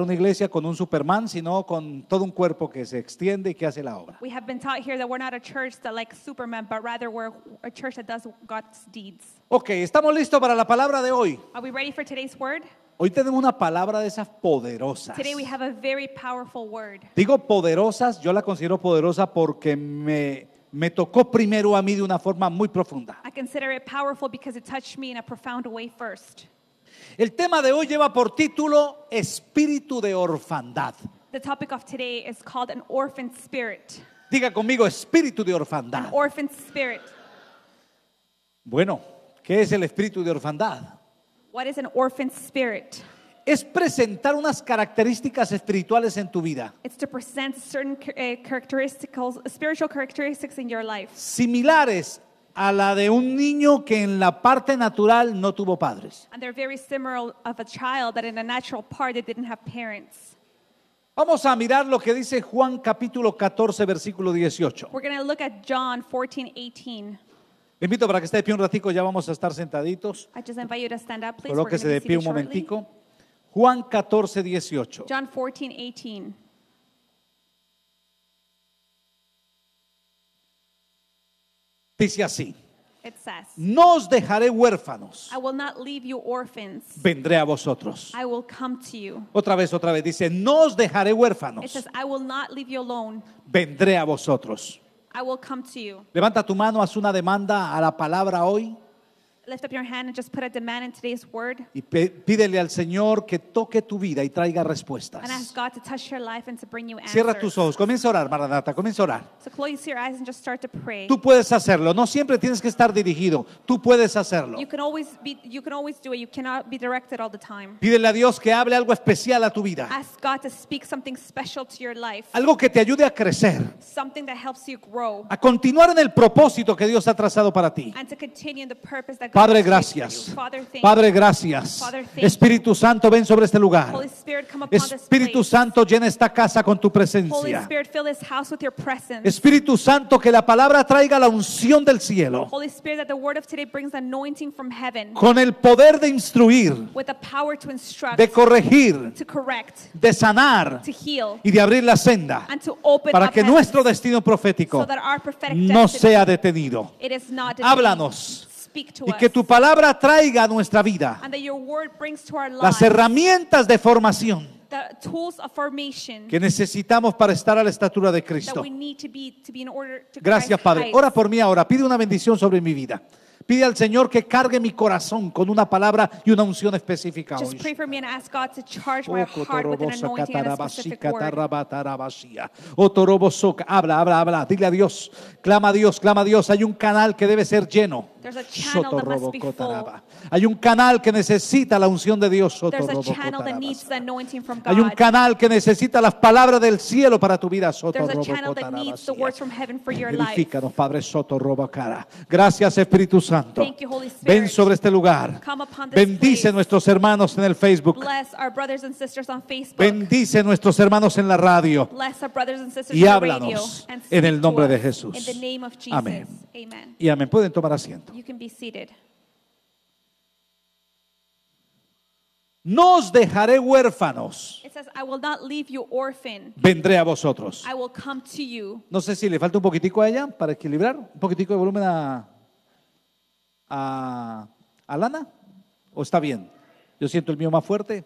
una iglesia con un Superman, sino con todo un cuerpo que se extiende y que hace la obra. We have been taught here that we're not a church that like Superman, but rather we're a church that does God's deeds. Okay, estamos listos para la palabra de hoy. Are we ready for today's word? Hoy tenemos una palabra de esas poderosas. Today we have a very powerful word. Digo poderosas, yo la considero poderosa porque me me tocó primero a mí de una forma muy profunda. I consider it powerful because it touched me in a profound way first. El tema de hoy lleva por título Espíritu de orfandad. Diga conmigo espíritu de orfandad. Bueno, ¿qué es el espíritu de orfandad? Es presentar unas características espirituales en tu vida. Similares a la de un niño que en la parte natural no tuvo padres. Vamos a mirar lo que dice Juan capítulo 14 versículo 18. invito para que esté de pie un ratico, ya vamos a estar sentaditos. I just invite you de pie un momentico. Juan 14, 18. Dice así. Nos no os dejaré huérfanos. Vendré a vosotros. Otra vez, otra vez dice, no os dejaré huérfanos. Vendré a vosotros. Levanta tu mano, haz una demanda a la palabra hoy. Y pídele al Señor que toque tu vida y traiga respuestas. Cierra tus ojos, comienza a orar, Maranata, comienza a orar. Tú puedes hacerlo, no siempre tienes que estar dirigido, tú puedes hacerlo. Pídele a Dios que hable algo especial a tu vida, algo que te ayude a crecer, a continuar en el propósito que Dios ha trazado para ti. Padre, gracias. Padre, gracias. Espíritu Santo, ven sobre este lugar. Espíritu Santo, llena esta casa con tu presencia. Espíritu Santo, que la palabra traiga la unción del cielo. Con el poder de instruir, de corregir, de sanar y de abrir la senda para que nuestro destino profético no sea detenido. Háblanos y que tu palabra traiga a nuestra vida las herramientas de formación que necesitamos para estar a la estatura de Cristo. Gracias, Padre. Ora por mí ahora. Pide una bendición sobre mi vida. Pide al Señor que cargue mi corazón con una palabra y una unción específica. Hoy. Habla, habla, habla. Dile a Dios. Clama a Dios, clama a Dios. Hay un canal que debe ser lleno. Hay un canal que necesita la unción de Dios. Hay un canal que necesita las palabras del cielo para tu vida. Glorifícanos, Padre Soto Robocara. Gracias, Espíritu Santo. Ven sobre este lugar. Bendice a nuestros hermanos en el Facebook. Bendice a nuestros hermanos en la radio. Y háblanos en el nombre de Jesús. Amén. Y amén. Pueden tomar asiento. No os dejaré huérfanos. Vendré a vosotros. No sé si le falta un poquitico a ella para equilibrar. Un poquitico de volumen a, a, Lana? ¿O está bien? Yo siento el mío más fuerte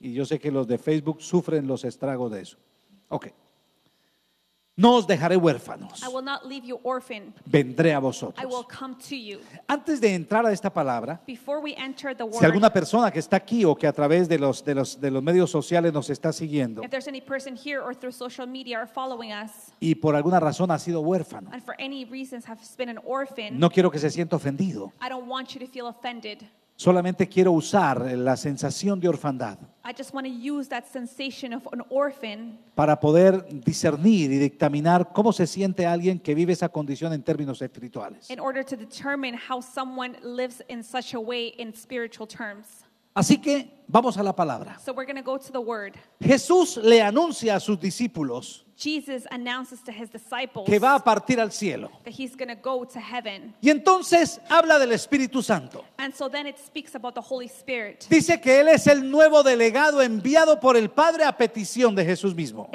y yo sé que los de Facebook sufren los estragos de eso. Ok. No os dejaré huérfanos. Vendré a vosotros. Antes de entrar a esta palabra, si alguna persona que está aquí o que a través de los, de los, de los medios sociales nos está siguiendo y por alguna razón ha sido huérfano, no quiero que se sienta ofendido. Solamente quiero usar la sensación de orfandad para poder discernir y dictaminar cómo se siente alguien que vive esa condición en términos espirituales. Así que vamos a la palabra. Jesús le anuncia a sus discípulos Jesús anuncia a sus discípulos que va a partir al cielo. Y entonces habla del Espíritu Santo. Dice que él es el nuevo delegado enviado por el Padre a petición de Jesús mismo.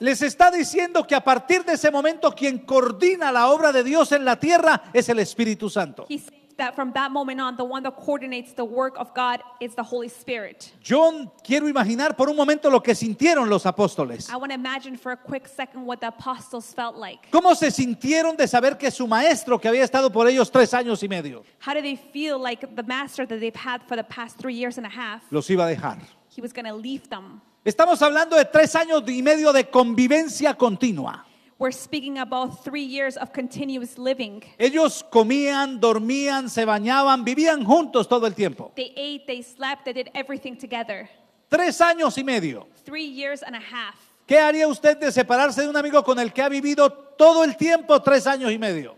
Les está diciendo que a partir de ese momento quien coordina la obra de Dios en la tierra es el Espíritu Santo that from that moment on, the one that coordinates the work of God is the Holy Spirit. Yo quiero imaginar por un momento lo que sintieron los apóstoles. I want to imagine for a quick second what the apostles felt like. ¿Cómo se sintieron de saber que su maestro que había estado por ellos tres años y medio How did they feel like the master that they've had for the past three years and a half? los iba a dejar? He was going to leave them. Estamos hablando de tres años y medio de convivencia continua. Ellos comían, dormían, se bañaban, vivían juntos todo el tiempo. Tres años y medio. ¿Qué haría usted de separarse de un amigo con el que ha vivido todo el tiempo tres años y medio?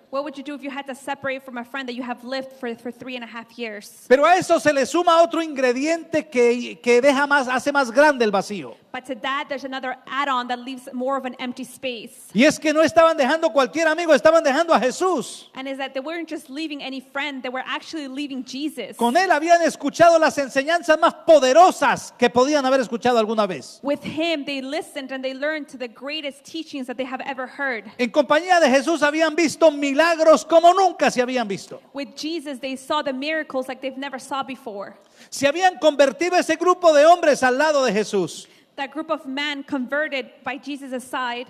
Pero a eso se le suma otro ingrediente que, que deja más, hace más grande el vacío. But to that there's another add-on that leaves more of an empty space. Y es que no estaban dejando cualquier amigo, estaban dejando a Jesús. And is that they weren't just leaving any friend, they were actually leaving Jesus. Con él habían escuchado las enseñanzas más poderosas que podían haber escuchado alguna vez. With him they listened and they learned to the greatest teachings that they have ever heard. En compañía de Jesús habían visto milagros como nunca se habían visto. With Jesus they saw the miracles like they've never saw before. Se habían convertido ese grupo de hombres al lado de Jesús that group of men converted by Jesus' aside,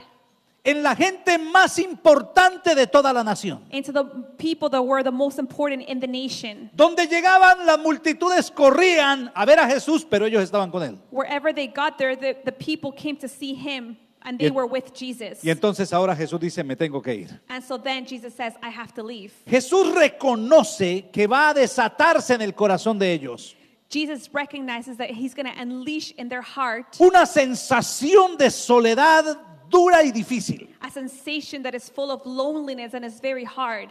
en la gente más importante de toda la nación. into the people that were the most important in the nation. Donde llegaban las multitudes corrían a ver a Jesús, pero ellos estaban con él. Wherever they got there, the, the people came to see him and they were with Jesus. Y entonces ahora Jesús dice, me tengo que ir. And so then Jesus says, I have to leave. Jesús reconoce que va a desatarse en el corazón de ellos. Jesus recognizes that he's going to unleash in their heart una sensación de soledad dura y difícil. a sensation that is full of loneliness and is very hard.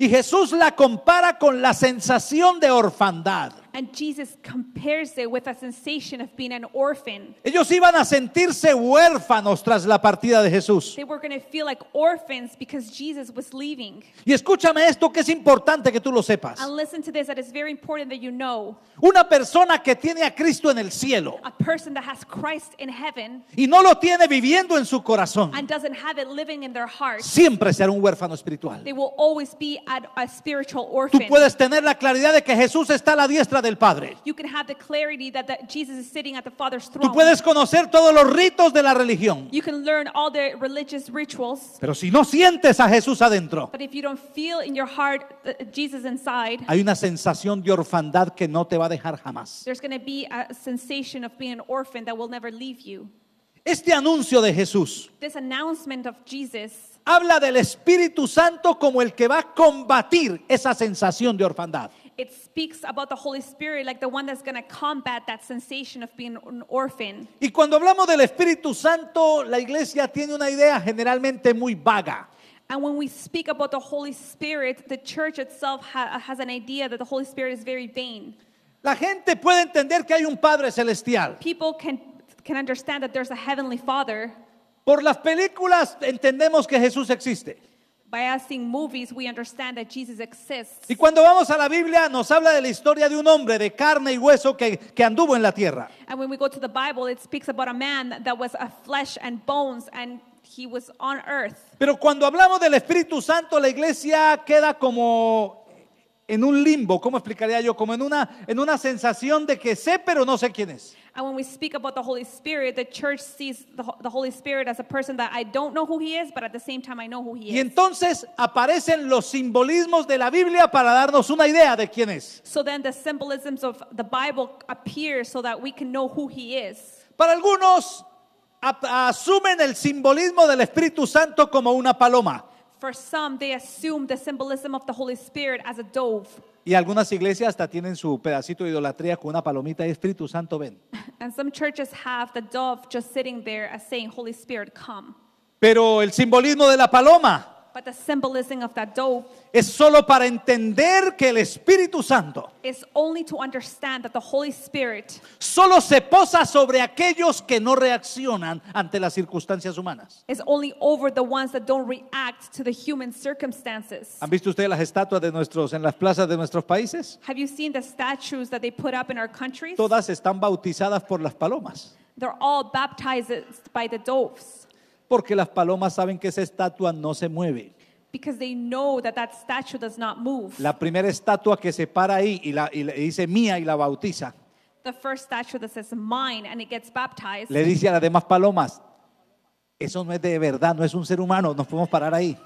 Y Jesús la compara con la sensación de orfandad. And Jesus compares it with a sensation of being an orphan. Ellos iban a sentirse huérfanos tras la partida de Jesús. They were going to feel like orphans because Jesus was leaving. Y escúchame esto que es importante que tú lo sepas. And listen to this that is very important that you know. Una persona que tiene a Cristo en el cielo. A person that has Christ in heaven. Y no lo tiene viviendo en su corazón. And doesn't have it living in their heart. Siempre será un huérfano espiritual. They will always be a spiritual orphan. Tú puedes tener la claridad de que Jesús está a la diestra de Padre. Tú puedes conocer todos los ritos de la religión. Pero si no sientes a Jesús adentro, hay una sensación de orfandad que no te va a dejar jamás. Este anuncio de Jesús habla del Espíritu Santo como el que va a combatir esa sensación de orfandad it speaks about the Holy Spirit like the one that's going to combat that sensation of being an orphan. Y cuando hablamos del Espíritu Santo, la iglesia tiene una idea generalmente muy vaga. And when we speak about the Holy Spirit, the church itself has an idea that the Holy Spirit is very vain. La gente puede entender que hay un Padre celestial. People can can understand that there's a heavenly Father. Por las películas entendemos que Jesús existe. Y cuando vamos a la Biblia, nos habla de la historia de un hombre de carne y hueso que, que anduvo en la tierra. Pero cuando hablamos del Espíritu Santo, la iglesia queda como en un limbo, ¿cómo explicaría yo? Como en una, en una sensación de que sé, pero no sé quién es. And when we speak about the Holy Spirit, the church sees the, the Holy Spirit as a person that I don't know who he is, but at the same time I know who he Y is. entonces aparecen los simbolismos de la Biblia para darnos una idea de quién es. So then the symbolisms of the Bible appear so that we can know who he is. Para algunos asumen el simbolismo del Espíritu Santo como una paloma. For some, they assume the symbolism of the Holy Spirit as a dove. Y algunas iglesias hasta tienen su pedacito de idolatría con una palomita Espíritu Santo ven. Pero el simbolismo de la paloma But the symbolism of that dough es solo para entender que el Espíritu Santo is only to understand that the Holy Spirit solo se posa sobre aquellos que no reaccionan ante las circunstancias humanas. is only over the ones that don't react to the human circumstances. ¿Han visto ustedes las estatuas de nuestros en las plazas de nuestros países? Have you seen the statues that they put up in our countries? Todas están bautizadas por las palomas. They're all baptized by the doves. porque las palomas saben que esa estatua no se mueve. La primera estatua que se para ahí y, le dice mía y la bautiza. Le dice a las demás palomas, eso no es de verdad, no es un ser humano, nos podemos parar ahí.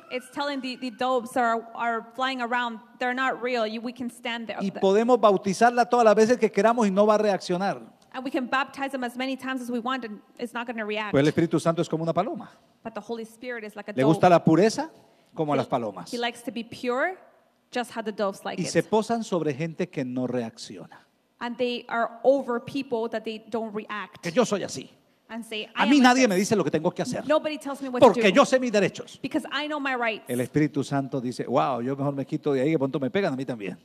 Y podemos bautizarla todas las veces que queramos y no va a reaccionar. And we can baptize them as many times as we want and it's not going to react. Pues el Espíritu Santo es como una paloma. But the Holy Spirit is like a dove. Le gusta la pureza como a las palomas. He likes to be pure, just how the doves like Y se posan sobre gente que no reacciona. And they are over people that they don't react. Que yo soy así a mí nadie me dice lo que tengo que hacer. porque yo sé mis derechos. El Espíritu Santo dice, wow, yo mejor me quito de ahí que pronto me pegan a mí también.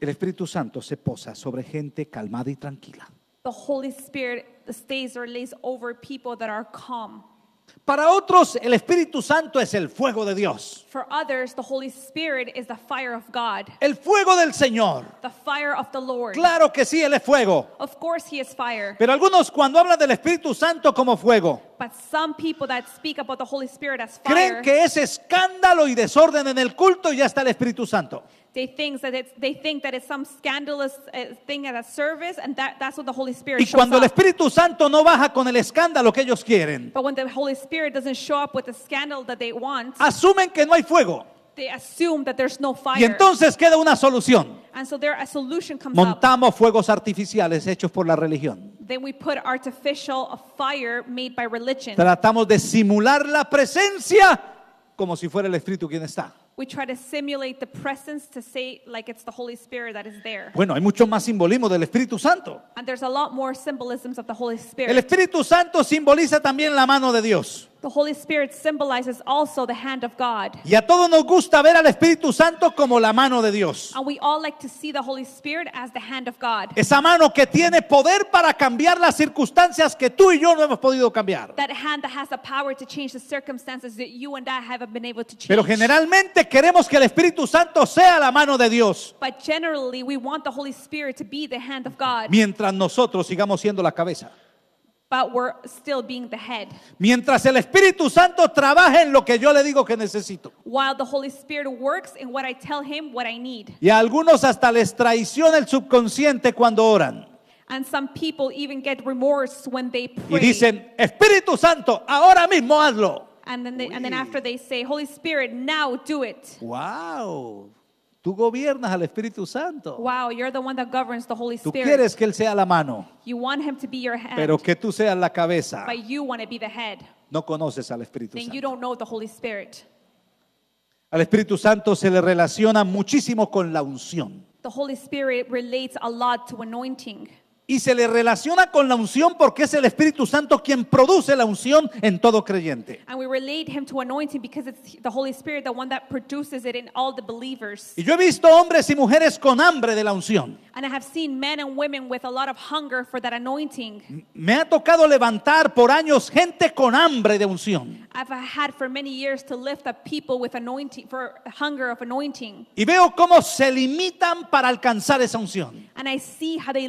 El Espíritu Santo se posa sobre gente calmada y tranquila. The Holy Spirit stays or lays over people para otros, el Espíritu Santo es el fuego de Dios. El fuego del Señor. Claro que sí, Él es fuego. Pero algunos cuando hablan del Espíritu Santo como fuego, creen que es escándalo y desorden en el culto y ya está el Espíritu Santo. Y cuando el Espíritu Santo no baja con el escándalo que ellos quieren, asumen que no hay fuego. Y entonces queda una solución. Montamos fuegos artificiales hechos por la religión. Tratamos de simular la presencia como si fuera el Espíritu quien está. We try to simulate the presence to say like it's the Holy Spirit that is there. Bueno, hay mucho más simbolismo del Espíritu Santo. And there's a lot more symbolisms of the Holy Spirit. El Espíritu Santo simboliza también la mano de Dios. The Holy Spirit symbolizes also the hand of God. Y a todos nos gusta ver al Espíritu Santo como la mano de Dios. And we all like to see the Holy Spirit as the hand of God. Esa mano que tiene poder para cambiar las circunstancias que tú y yo no hemos podido cambiar. That hand that has the power to change the circumstances that you and I haven't been able to change. Pero generalmente queremos que el Espíritu Santo sea la mano de Dios. But generally we want the Holy Spirit to be the hand of God. Mientras nosotros sigamos siendo la cabeza but we're still being the head. Mientras el Espíritu Santo trabaje en lo que yo le digo que necesito. While the Holy Spirit works in what I tell him what I need. Y a algunos hasta les traiciona el subconsciente cuando oran. And some people even get remorse when they pray. Y dicen, Espíritu Santo, ahora mismo hazlo. And then, they, and then after they say, Holy Spirit, now do it. Wow. Tú gobiernas al Espíritu Santo. Wow, you're the one that governs the Holy Tú quieres que él sea la mano, pero que tú seas la cabeza. but you want to be the No conoces al Espíritu Santo. Al Espíritu Santo se le relaciona muchísimo con la unción. The Holy Spirit relates a lot to anointing y se le relaciona con la unción porque es el Espíritu Santo quien produce la unción en todo creyente. Y yo he visto hombres y mujeres con hambre de la unción. Me ha tocado levantar por años gente con hambre de unción. Y veo cómo se limitan para alcanzar esa unción. And I see how they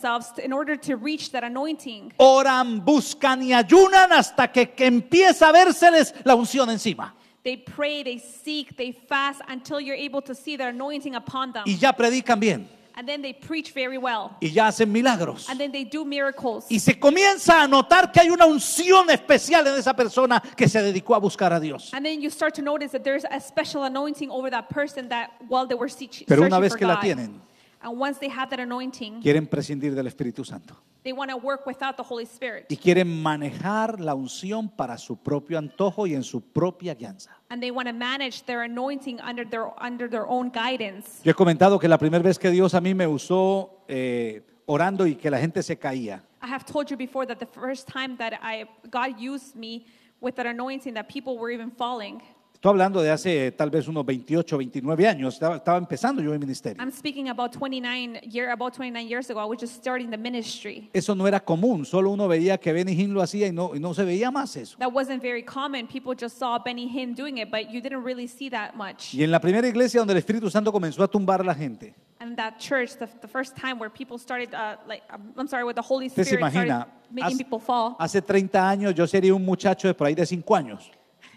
themselves in order to reach that anointing. Oran, buscan y ayunan hasta que, empieza a verseles la unción encima. They pray, they seek, they fast until you're able to see the anointing upon them. Y ya predican bien. And then they preach very well. Y ya hacen milagros. And then they do miracles. Y se comienza a notar que hay una unción especial en esa persona que se dedicó a buscar a Dios. And then you start to notice that there's a special anointing over that person that while they were searching Pero una vez que la tienen, And once they have that anointing, quieren prescindir del Espíritu Santo. They want to work without the Holy Spirit. Y quieren manejar la unción para su propio antojo y en su propia guianza. And they want to manage their anointing under their, under their own guidance. Yo he comentado que la primera vez que Dios a mí me usó eh, orando y que la gente se caía. I have told you before that the first time that I, God used me with that anointing that people were even falling. Estoy hablando de hace tal vez unos 28, 29 años. Estaba, estaba empezando yo el ministerio. I'm speaking about 29 year about 29 years ago. I was just starting the ministry. Eso no era común. Solo uno veía que Benny Hinn lo hacía y no, y no se veía más eso. That wasn't very common. People just saw Benny Hinn doing it, but you didn't really see that much. Y en la primera iglesia donde el Espíritu Santo comenzó a tumbar a la gente. And that church, the, the first time where people started, uh, like, um, I'm sorry, the Holy Spirit se imagina, started making hace, people fall. Hace 30 años yo sería un muchacho de por ahí de 5 años.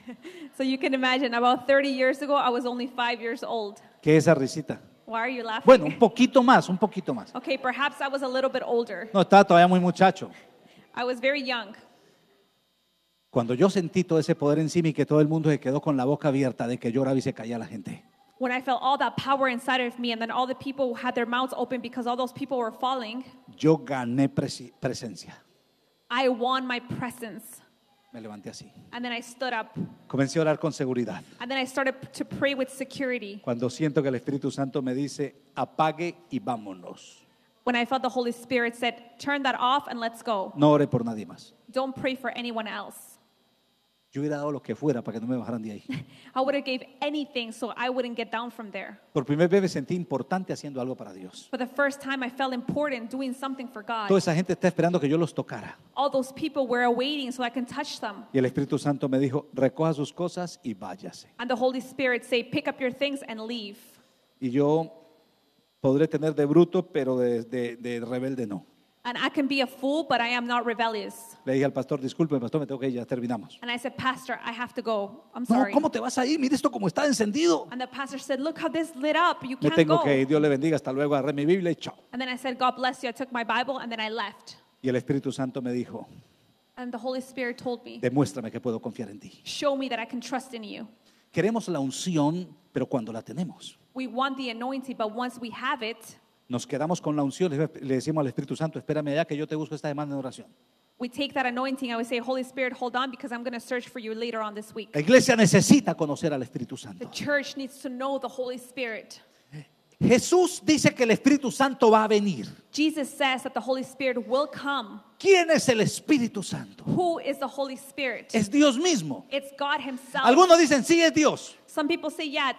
So you can imagine, about 30 years ago, I was only five years old. ¿Qué es esa risita? Why are you laughing? Bueno, un poquito más, un poquito más. Okay, perhaps I was a little bit older. No, estaba todavía muy muchacho. I was very young. Cuando yo sentí todo ese poder en sí y que todo el mundo se quedó con la boca abierta de que lloraba y se caía la gente. When I felt all that power inside of me and then all the people had their mouths open because all those people were falling, Yo gané presencia. I won my presence. Me levanté así. And then I stood up. Comencé a orar con seguridad. And then I started to pray with security. Cuando siento que el Espíritu Santo me dice, apague y vámonos. When I felt the Holy Spirit said, turn that off and let's go. No ore por nadie más. Don't pray for anyone else. Yo hubiera dado lo que fuera para que no me bajaran de ahí. I would have gave anything so I wouldn't get down from there. Por primera vez me sentí importante haciendo algo para Dios. For the first time I felt important doing something for God. Toda esa gente está esperando que yo los tocara. All those people were awaiting so I can touch them. Y el Espíritu Santo me dijo, recoja sus cosas y váyase. And the Holy Spirit say, pick up your things and leave. Y yo podré tener de bruto, pero de, de, de rebelde no. And I can be a fool, but I am not rebellious. Le dije al pastor, disculpe, pastor, me tengo que ir, ya terminamos. And I said, Pastor, I have to go. I'm sorry. No, ¿cómo te vas ahí? Mira esto como está encendido. And the pastor said, Look how this lit up. You Me can't tengo que ir, Dios le bendiga, hasta luego, agarré mi Biblia y chao. And then I said, God bless you. I took my Bible and then I left. Y el Espíritu Santo me dijo, And the Holy Spirit told me, demuéstrame que puedo confiar en ti. Show me that I can trust in you. Queremos la unción, pero cuando la tenemos. We want the anointing, but once we have it, nos quedamos con la unción, le, decimos al Espíritu Santo, espérame ya que yo te busco esta demanda de oración. La iglesia necesita conocer al Espíritu Santo. Jesús dice que el Espíritu Santo va a venir. Jesus ¿Quién es el Espíritu Santo? Es Dios mismo. Algunos dicen, sí, es Dios.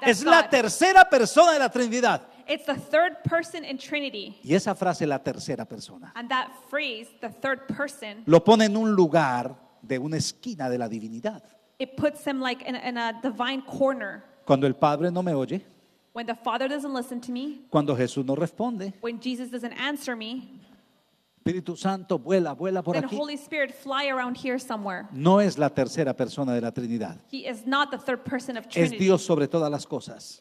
Es la tercera persona de la Trinidad. It's the third person in Trinity. Y esa frase, la tercera persona, And that phrase, the third person, lo pone en un lugar de una esquina de la divinidad. it puts him like in, in a divine corner. Cuando el Padre no me oye, When the Father doesn't listen to me, cuando Jesús no responde, when Jesus doesn't answer me, Espíritu Santo, vuela, vuela por aquí. No es la tercera persona de la Trinidad. Es Dios sobre todas las cosas.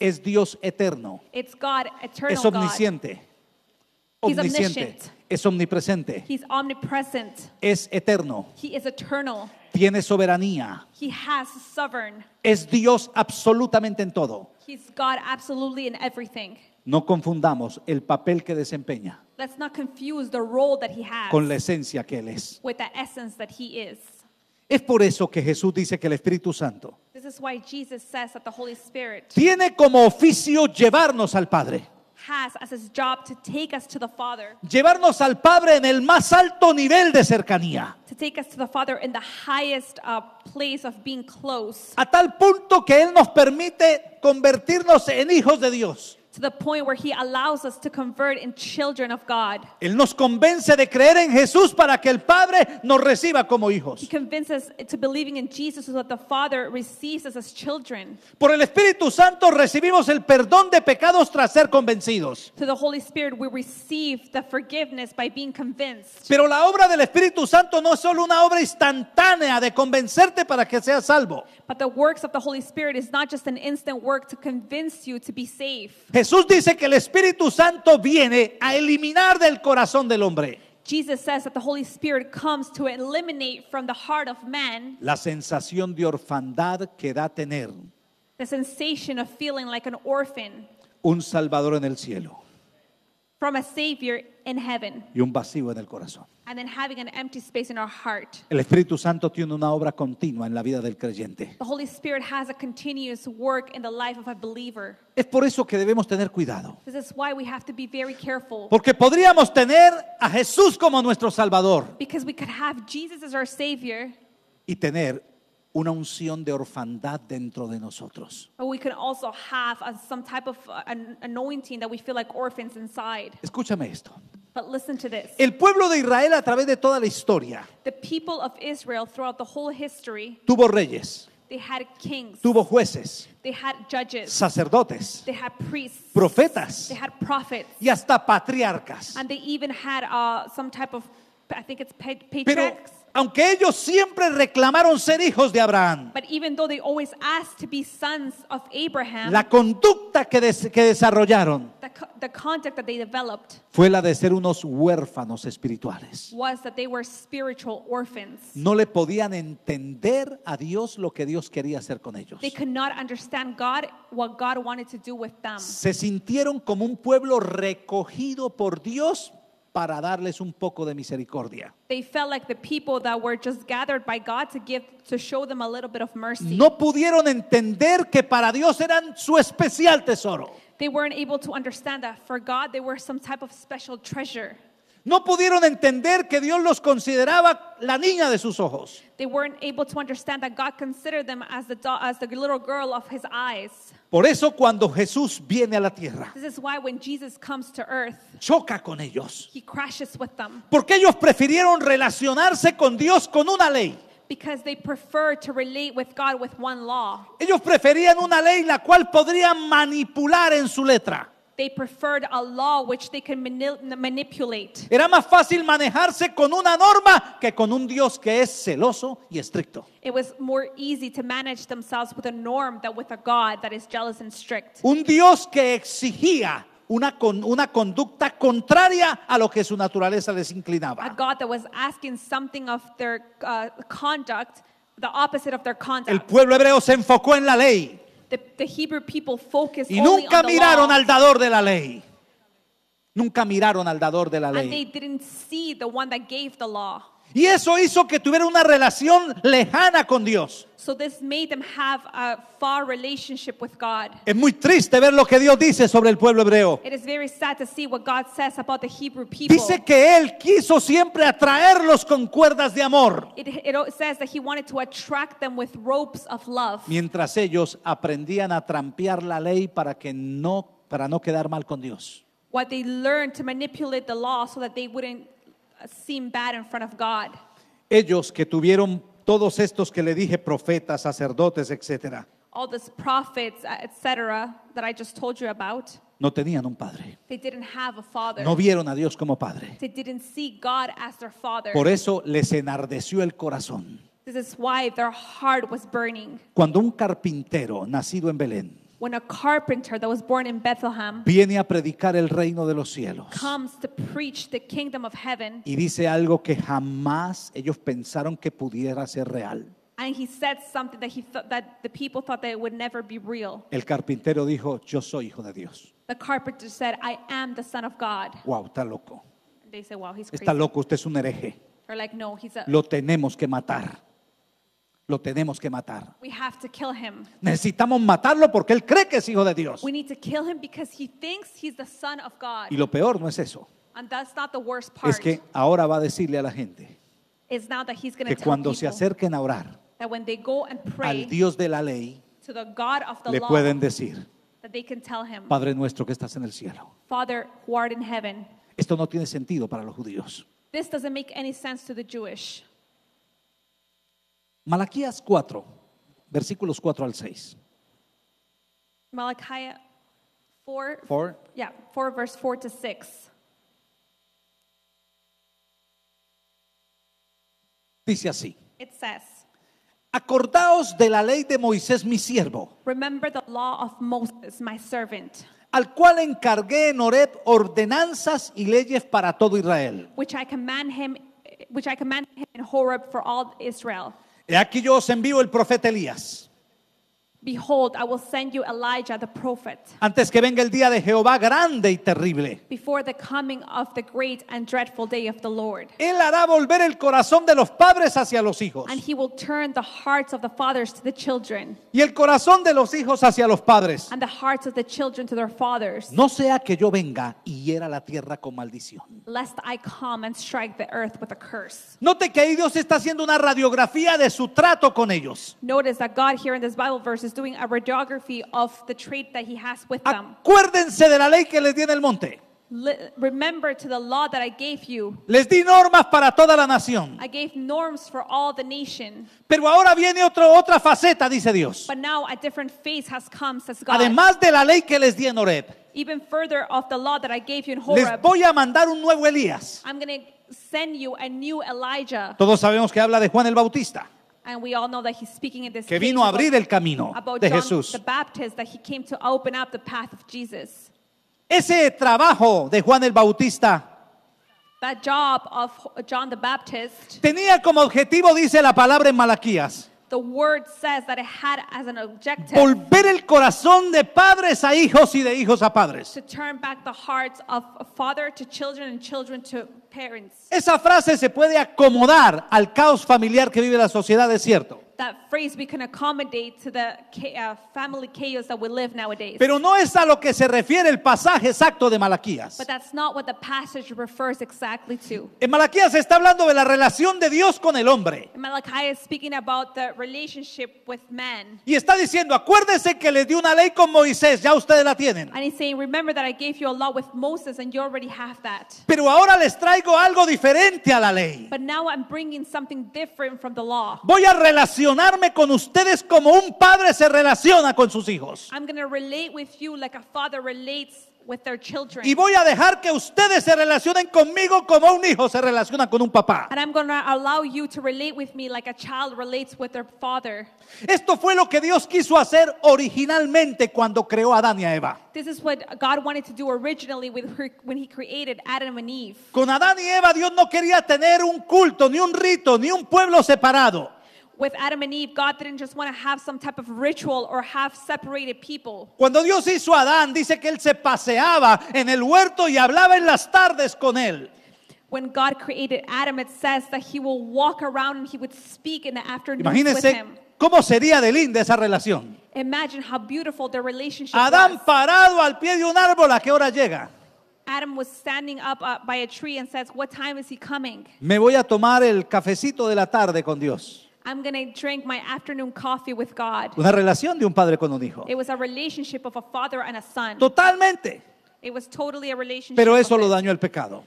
Es Dios eterno. es omnisciente. Omnisciente. es omnipresente. Es eterno. Tiene soberanía. Es Dios absolutamente en todo. No confundamos el papel que desempeña con la esencia que Él es. Es por eso que Jesús dice que el Espíritu Santo tiene como oficio llevarnos al Padre. has his job to take us to the Father, Llevarnos al Padre en el más alto nivel de cercanía. to take us to the Father in the highest uh, place of being close, A tal punto que Él nos permite convertirnos en hijos de Dios to the point where he allows us to convert in children of God. Él nos convence de creer en Jesús para que el Padre nos reciba como hijos. He convinces us to believing in Jesus so that the Father receives us as children. Por el Espíritu Santo recibimos el perdón de pecados tras ser convencidos. To the Holy Spirit we receive the forgiveness by being convinced. Pero la obra del Espíritu Santo no es solo una obra instantánea de convencerte para que seas salvo. But the works of the Holy Spirit is not just an instant work to convince you to be saved. Jesús dice que el Espíritu Santo viene a eliminar del corazón del hombre. La sensación de orfandad que da tener un Salvador en el cielo from a savior in heaven y un vacío en el corazón. and then having an empty space in our heart. El Espíritu Santo tiene una obra continua en la vida del creyente. The Holy Spirit has a continuous work in the life of a believer. Es por eso que debemos tener cuidado. This is why we have to be very careful Porque podríamos tener a Jesús como nuestro Salvador because we could have Jesus as our savior y tener una unción de orfandad dentro de nosotros. We we can also have some type of uh, anointing that feel like orphans inside. Escúchame esto. But listen to this. El pueblo de Israel a través de toda la historia the people of Israel throughout the whole history, tuvo reyes. They had kings. Tuvo jueces, they had judges, sacerdotes, they had priests, profetas, they had prophets, y hasta patriarcas. And they even had uh, some type of, I think it's patriarchs aunque ellos siempre reclamaron ser hijos de Abraham, la conducta que, que desarrollaron fue la de ser unos huérfanos espirituales. No le podían entender a Dios lo que Dios quería hacer con ellos. Se sintieron como un pueblo recogido por Dios, para darles un poco de misericordia. They felt like the people that were just gathered by God to give to show them a little bit of mercy. No pudieron entender que para Dios eran su especial tesoro. They weren't able to understand that for God they were some type of special treasure. No pudieron entender que Dios los consideraba la niña de sus ojos. Por eso cuando Jesús viene a la tierra, choca con ellos. Porque ellos prefirieron relacionarse con Dios con una ley. Ellos preferían una ley la cual podrían manipular en su letra. They preferred a law which they can manipulate. Era más fácil manejarse con una norma que con un Dios que es celoso y estricto. It was more easy to manage themselves with a norm than with a God that is jealous and strict. Un Dios que exigía una, con, una conducta contraria a lo que su naturaleza les inclinaba. A God that was asking something of their uh, conduct, the opposite of their conduct. El pueblo hebreo se enfocó en la ley. The, the Hebrew people focused y nunca only on miraron the law, al dador de la ley. Nunca miraron al dador de la and they didn't see the one that gave the law. Y eso hizo que tuviera una relación lejana con Dios. Es muy triste ver lo que Dios dice sobre el pueblo hebreo. Dice que él quiso siempre atraerlos con cuerdas de amor. Mientras ellos aprendían a trampear la ley para que no para no quedar mal con Dios. What they learned to manipulate the law so that they seem bad in front of God. Ellos que tuvieron todos estos que le dije profetas, sacerdotes, etcétera. All these prophets, uh, etc. that I just told you about. No tenían un padre. They didn't have a father. No vieron a Dios como padre. They didn't see God as their father. Por eso les enardeció el corazón. This is why their heart was burning. Cuando un carpintero nacido en Belén When a carpenter that was born in Bethlehem viene a predicar el reino de los cielos comes to preach the kingdom of heaven, y dice algo que jamás ellos pensaron que pudiera ser real. and he said something that he thought that the people thought that it would never be real. El carpintero dijo, yo soy hijo de Dios. The carpenter said, "I am the son of God." Wow, está loco. they say, "Wow, he's crazy." Está loco, usted es un hereje. They're like, "No, he's a Lo tenemos que matar lo tenemos que matar. Necesitamos matarlo porque él cree que es hijo de Dios. Y lo peor no es eso. Es que ahora va a decirle a la gente que cuando se acerquen a orar al Dios de la ley, le pueden decir, Padre nuestro que estás en el cielo. Esto no tiene sentido para los judíos. Malaquías 4, versículos 4 al 6. Malaquías 4, 4. 4 verse 4 to 6. Dice así. It says, Acordaos de la ley de Moisés mi siervo. Remember the law of Moses my servant. Al cual encargué en Horeb ordenanzas y leyes para todo Israel. Which I command him which I command him in Horeb for all Israel. Y aquí yo os envío el profeta Elías Behold, I will send you Elijah the prophet. Antes que venga el día de Jehová grande y terrible. Before the coming of the great and dreadful day of the Lord. Él hará volver el corazón de los padres hacia los hijos. And he will turn the hearts of the fathers to the children. Y el corazón de los hijos hacia los padres. And the hearts of the children to their fathers. No sea que yo venga y hiera la tierra con maldición. Lest I come and strike the earth with a curse. Note que ahí Dios está haciendo una radiografía de su trato con ellos. Notice that God here in this Bible verse is doing a radiography of the trait that he has with them. Acuérdense de la ley que les di en el monte. Remember to the law that I gave you. Les di normas para toda la nación. I gave norms for all the nation. Pero ahora viene otro, otra faceta, dice Dios. But now a different face has come, says God. Además de la ley que les di en Horeb, Even further of the law that I gave you in les voy a mandar un nuevo Elías. I'm going to send you a new Elijah. Todos sabemos que habla de Juan el Bautista que vino a abrir el camino de Jesús. Ese trabajo de Juan el Bautista tenía como objetivo, dice la palabra en Malaquías, volver el corazón de padres a hijos y de hijos a padres. Esa frase se puede acomodar al caos familiar que vive la sociedad, es cierto that phrase we can accommodate to the uh, family chaos that we live nowadays. Pero no es a lo que se refiere el pasaje exacto de Malaquías. But that's not what the passage refers exactly to. En Malaquías está hablando de la relación de Dios con el hombre. Malachi is speaking about the relationship with man. Y está diciendo, acuérdense que le di una ley con Moisés, ya ustedes la tienen. And he's saying, remember that I gave you a law with Moses and you already have that. Pero ahora les traigo algo diferente a la ley. But now I'm bringing something different from the law. Voy a relacionar relacionarme con ustedes como un padre se relaciona con sus hijos. Y voy a dejar que ustedes se relacionen conmigo como un hijo se relaciona con un papá. Esto fue lo que Dios quiso hacer originalmente cuando creó a Adán y a Eva. Con Adán y Eva Dios no quería tener un culto, ni un rito, ni un pueblo separado. With Adam and Eve, God didn't just want to have some type of ritual or have separated people. Cuando Dios hizo a Adán, dice que él se paseaba en el huerto y hablaba en las tardes con él. When God created Adam, it says that he will walk around and he would speak in the afternoon with him. ¿Cómo sería de linda esa relación? Imagine how beautiful their relationship Adán was. parado al pie de un árbol, ¿a qué hora llega? Adam was standing up uh, by a tree and says, "What time is he coming?" Me voy a tomar el cafecito de la tarde con Dios. I'm going to drink my afternoon coffee with God. Una relación de un padre con un hijo. It was a relationship of a father and a son. Totalmente. It was totally a relationship Pero eso lo dañó el pecado.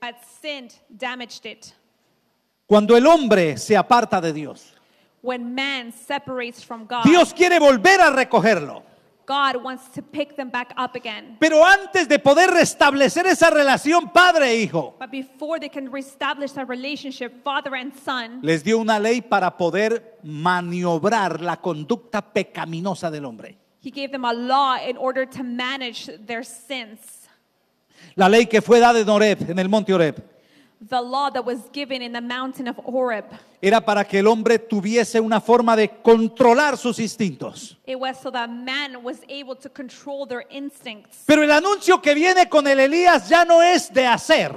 But sin damaged it. Cuando el hombre se aparta de Dios. When man separates from God. Dios quiere volver a recogerlo. Pero antes de poder restablecer esa relación padre e hijo, les dio una ley para poder maniobrar la conducta pecaminosa del hombre. La ley que fue dada en Oreb, en el monte Oreb the law that was given in the mountain of Horeb. Era para que el hombre tuviese una forma de controlar sus instintos. It was so that man was able to control their instincts. Pero el anuncio que viene con el Elías ya no es de hacer.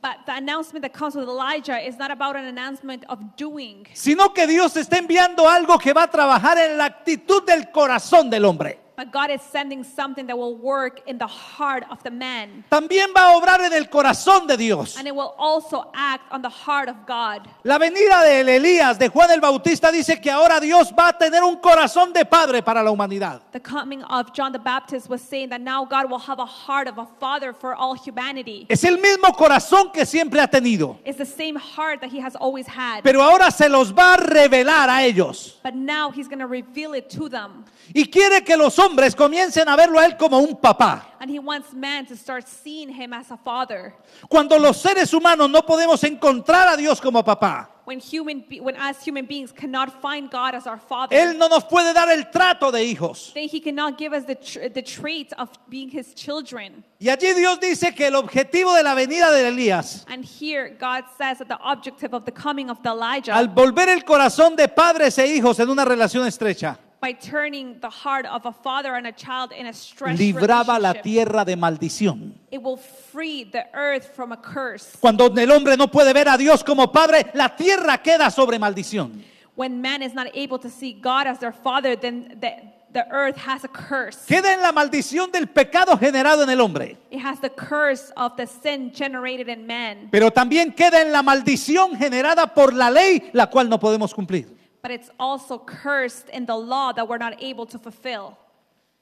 But the announcement that comes with Elijah is not about an announcement of doing. Sino que Dios está enviando algo que va a trabajar en la actitud del corazón del hombre. But God is sending something that will work in the heart of the man. También va a obrar en el corazón de Dios. And it will also act on the heart of God. La venida de Elías de Juan el Bautista dice que ahora Dios va a tener un corazón de padre para la humanidad. The coming of John the Baptist was saying that now God will have a heart of a father for all humanity. Es el mismo corazón que siempre ha tenido. It's the same heart that he has always had. Pero ahora se los va a revelar a ellos. But now he's going to reveal it to them. Y quiere que los hombres comiencen a verlo a él como un papá. And he wants men to start seeing him as a father. Cuando los seres humanos no podemos encontrar a Dios como papá. When human when as human beings cannot find God as our father. Él no nos puede dar el trato de hijos. Then he cannot give us the tr the trait of being his children. Y allí Dios dice que el objetivo de la venida de Elías. And here God says that the objective of the coming of the Elijah. Al volver el corazón de padres e hijos en una relación estrecha libraba la tierra de maldición. It will free the earth from a curse. Cuando el hombre no puede ver a Dios como padre, la tierra queda sobre maldición. When man is not able to see God as their father, then earth has a curse. Queda en la maldición del pecado generado en el hombre. It has the curse of the sin generated in Pero también queda en la maldición generada por la ley, la cual no podemos cumplir. but it's also cursed in the law that we're not able to fulfill.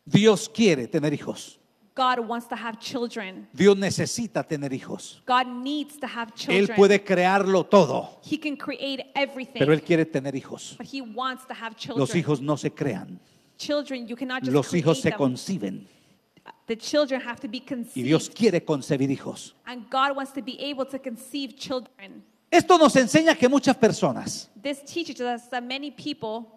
Dios quiere tener hijos. God wants to have children. Dios necesita tener hijos. God needs to have children. Él puede crearlo todo. He can create everything. Pero él quiere tener hijos. But he wants to have children. Los hijos no se crean. Children, you cannot just Los hijos se them. conciben. The children have to be conceived. Y Dios quiere concebir hijos. And God wants to be able to conceive children. Esto nos enseña que muchas personas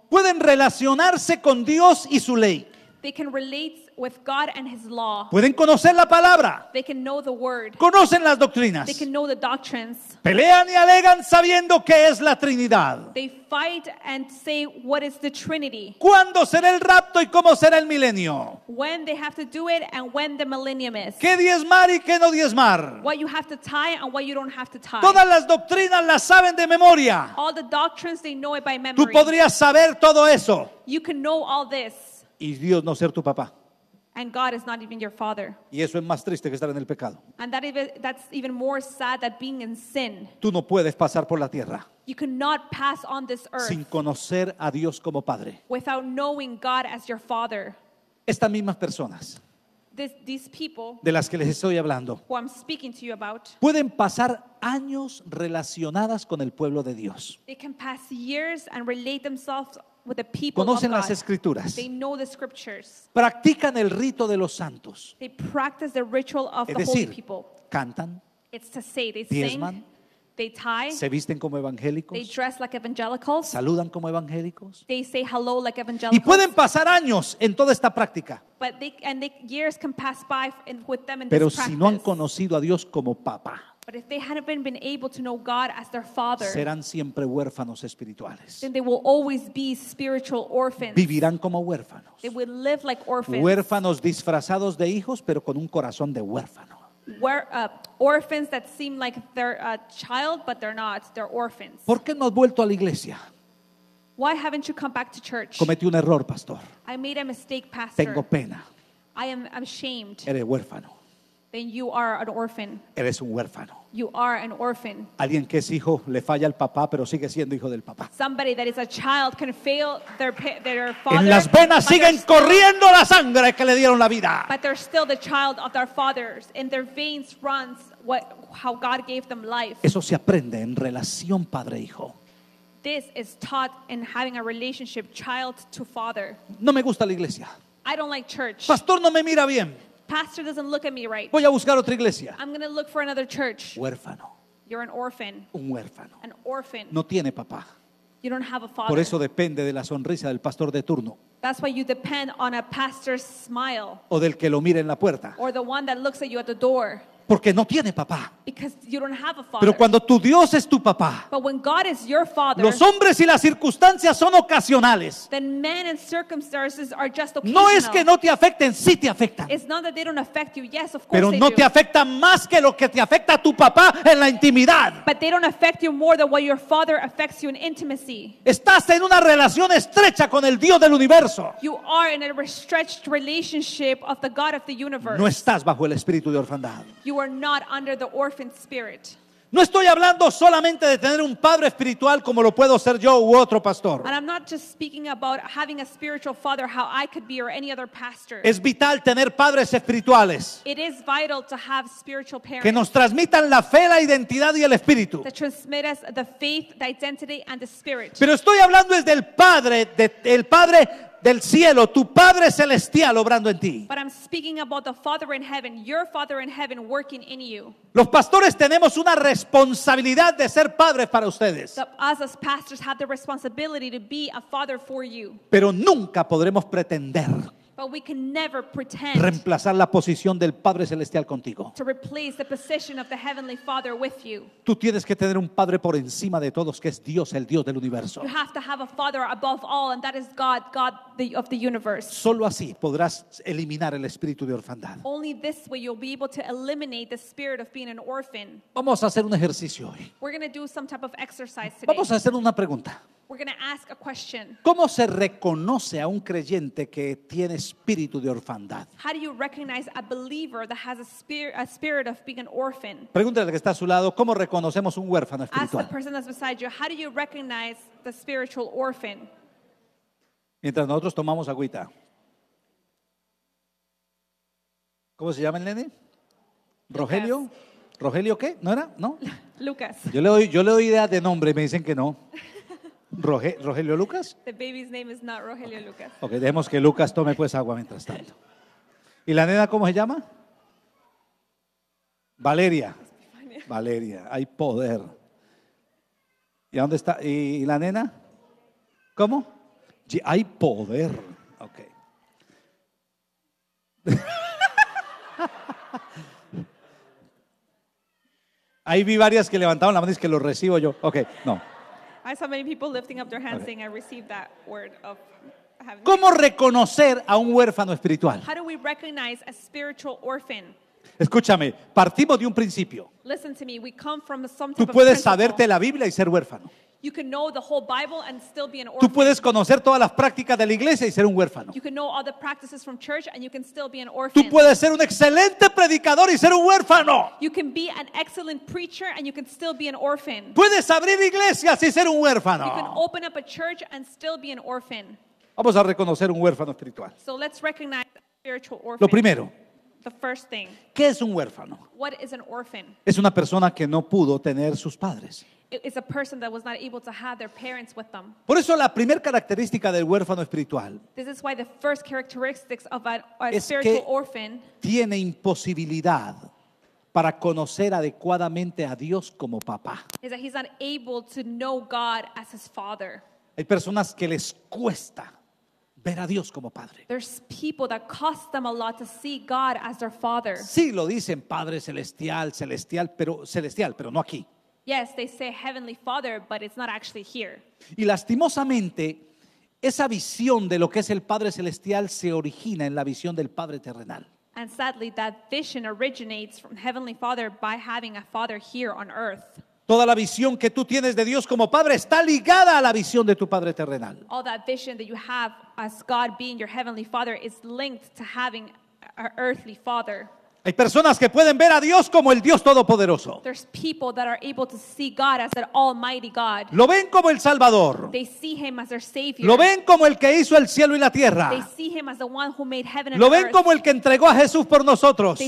pueden relacionarse con Dios y su ley. They can relate with God and his law. Pueden conocer la palabra. They can know the word. Conocen las doctrinas. They can know the doctrines. Pelean y alegan sabiendo qué es la Trinidad. They fight and say what is the Trinity. ¿Cuándo será el rapto y cómo será el milenio? When they have to do it and when the millennium is. ¿Qué diezmar y qué no diezmar? What you have to tie and what you don't have to tie. Todas las doctrinas las saben de memoria. All the doctrines they know it by memory. Tú podrías saber todo eso. You can know all this y Dios no ser tu papá. And God is not even your father. Y eso es más triste que estar en el pecado. And that even, that's even more sad that being in sin. Tú no puedes pasar por la tierra. You cannot pass on this earth sin conocer a Dios como padre. Without knowing God as your father. Estas mismas personas this, these people, de las que les estoy hablando who I'm speaking to you about, pueden pasar años relacionadas con el pueblo de Dios. They can pass years and relate themselves conocen las escrituras. Practican el rito de los santos. es decir, cantan. se visten como evangélicos. saludan como evangélicos. y pueden pasar años en toda esta práctica. Pero si no han conocido a Dios como papá. But if they hadn't been, been able to know God as their father, serán siempre huérfanos espirituales. Then they will always be spiritual orphans. Vivirán como huérfanos. They will live like orphans. Huérfanos disfrazados de hijos, pero con un corazón de huérfano. uh, orphans that seem like they're a child, but they're not. They're orphans. ¿Por qué no has vuelto a la iglesia? Why haven't you come back to church? Cometí un error, pastor. I made a mistake, pastor. Tengo pena. I am I'm ashamed. Eres huérfano. then you are an orphan. Eres un huérfano. You are an orphan. Alguien que es hijo le falla al papá, pero sigue siendo hijo del papá. Somebody that is a child can fail their, their father. En las venas siguen corriendo la sangre que le dieron la vida. But they're still the child of their fathers. and their veins runs what, how God gave them life. Eso se aprende en relación padre-hijo. This is taught in having a relationship child to father. No me gusta la iglesia. I don't like church. Pastor no me mira bien. Pastor doesn't look at me right. Voy a buscar otra iglesia. I'm going to look for another church. Huérfano. You're an orphan. Un huérfano. An orphan. No tiene papá. You don't have a father. Por eso depende de la sonrisa del pastor de turno. That's why you depend on a pastor's smile. O del que lo mire en la puerta. Or the one that looks at you at the door. Porque no tiene papá. Pero cuando tu Dios es tu papá, los hombres y las circunstancias son ocasionales. No es que no te afecten, sí te afectan. Pero no te afectan más que lo que te afecta a tu papá en la intimidad. Estás en una relación estrecha con el Dios del universo. No estás bajo el espíritu de orfandad you are not under the orphan spirit. No estoy hablando solamente de tener un padre espiritual como lo puedo ser yo u otro pastor. And I'm not just speaking about having a spiritual father how I could be or any other pastor. Es vital tener padres espirituales It is vital to have spiritual parents que nos transmitan la fe, la identidad y el espíritu. that transmit us the faith, the identity and the spirit. Pero estoy hablando desde el padre, de- el padre del cielo, tu Padre celestial obrando en ti. Los pastores tenemos una responsabilidad de ser padres para ustedes. Pero nunca podremos pretender reemplazar la posición del Padre Celestial contigo. Tú tienes que tener un Padre por encima de todos que es Dios, el Dios del universo. Solo así podrás eliminar el espíritu de orfandad. Vamos a hacer un ejercicio hoy. Vamos a hacer una pregunta. ¿Cómo se reconoce a un creyente que tiene espíritu de orfandad? How do you recognize a believer that has a spirit, of being an orphan? Pregúntale que está a su lado, ¿cómo reconocemos un huérfano espiritual? Mientras nosotros tomamos agüita. ¿Cómo se llama el nene? ¿Rogelio? ¿Rogelio qué? ¿No era? ¿No? Lucas. Yo le doy, yo le doy ideas de nombre y me dicen que no. ¿Rogelio Lucas? The baby's name is not Rogelio Lucas. Ok, dejemos que Lucas tome pues agua mientras tanto. ¿Y la nena cómo se llama? Valeria. Valeria, hay poder. ¿Y dónde está? ¿Y la nena? ¿Cómo? Hay poder. Ok. Ahí vi varias que levantaban la mano y es que lo recibo yo. Ok, no people lifting up their hands saying, I received that word of ¿Cómo reconocer a un huérfano espiritual? Escúchame, partimos de un principio. Listen to me, we come from Tú puedes saberte la Biblia y ser huérfano. Tú puedes conocer todas las prácticas de la iglesia y ser un huérfano. Tú puedes ser un excelente predicador y ser un huérfano. Puedes abrir iglesias y ser un huérfano. Vamos a reconocer un huérfano espiritual. Lo primero, ¿qué es un huérfano? Es una persona que no pudo tener sus padres is a person that was not able to have their parents with them. Por eso la primera característica del huérfano espiritual This is why the first characteristics of an, a es spiritual que orphan tiene imposibilidad para conocer adecuadamente a Dios como papá. is that he's not able to know God as his father. Hay personas que les cuesta ver a Dios como padre. There's people that cost them a lot to see God as their father. Sí lo dicen Padre celestial, celestial, pero celestial, pero no aquí. Yes, they say Heavenly Father, but it's not actually here. Y lastimosamente, esa visión de lo que es el Padre Celestial se origina en la visión del Padre Terrenal. And sadly, that vision originates from Heavenly Father by having a Father here on earth. Toda la visión que tú tienes de Dios como padre está ligada a la visión de tu padre terrenal. All that vision that you have as God being your heavenly father is linked to having an earthly father. Hay personas que pueden ver a Dios como el Dios Todopoderoso. Lo ven como el Salvador. Lo ven como el que hizo el cielo y la tierra. Lo ven como el que entregó a Jesús por nosotros.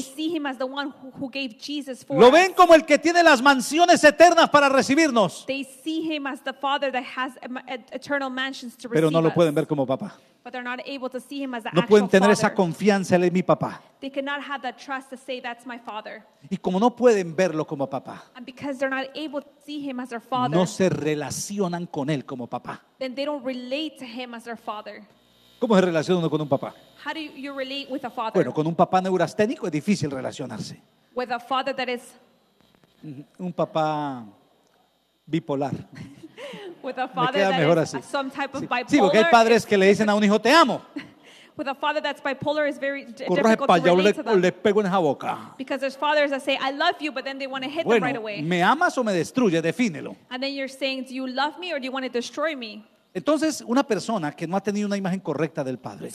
Lo ven como el que tiene las mansiones eternas para recibirnos. E- e- Pero no lo pueden ver como papá but they're not able to see him as the No pueden actual tener esa father. confianza, él es mi papá. They cannot have that trust to say that's my father. Y como no pueden verlo como papá, And because they're not able to see him as their father, no se relacionan con él como papá. then they don't relate to him as their father. ¿Cómo se relaciona uno con un papá? How do you relate with a father? Bueno, con un papá neurasténico es difícil relacionarse. with a father that is Un papá bipolar. With a father Me queda that mejor así. Some type of bipolar. Sí, porque hay padres que le dicen a un hijo, te amo. With a father that's bipolar is very Corra difficult para to allá o le, relate to o them. le pego en la boca. Because there's fathers that say, I love you, but then they want to hit them right away. ¿me amas o me destruye, Defínelo. And then you're saying, do you love me or do you want to destroy me? Entonces, una persona que no ha tenido una imagen correcta del Padre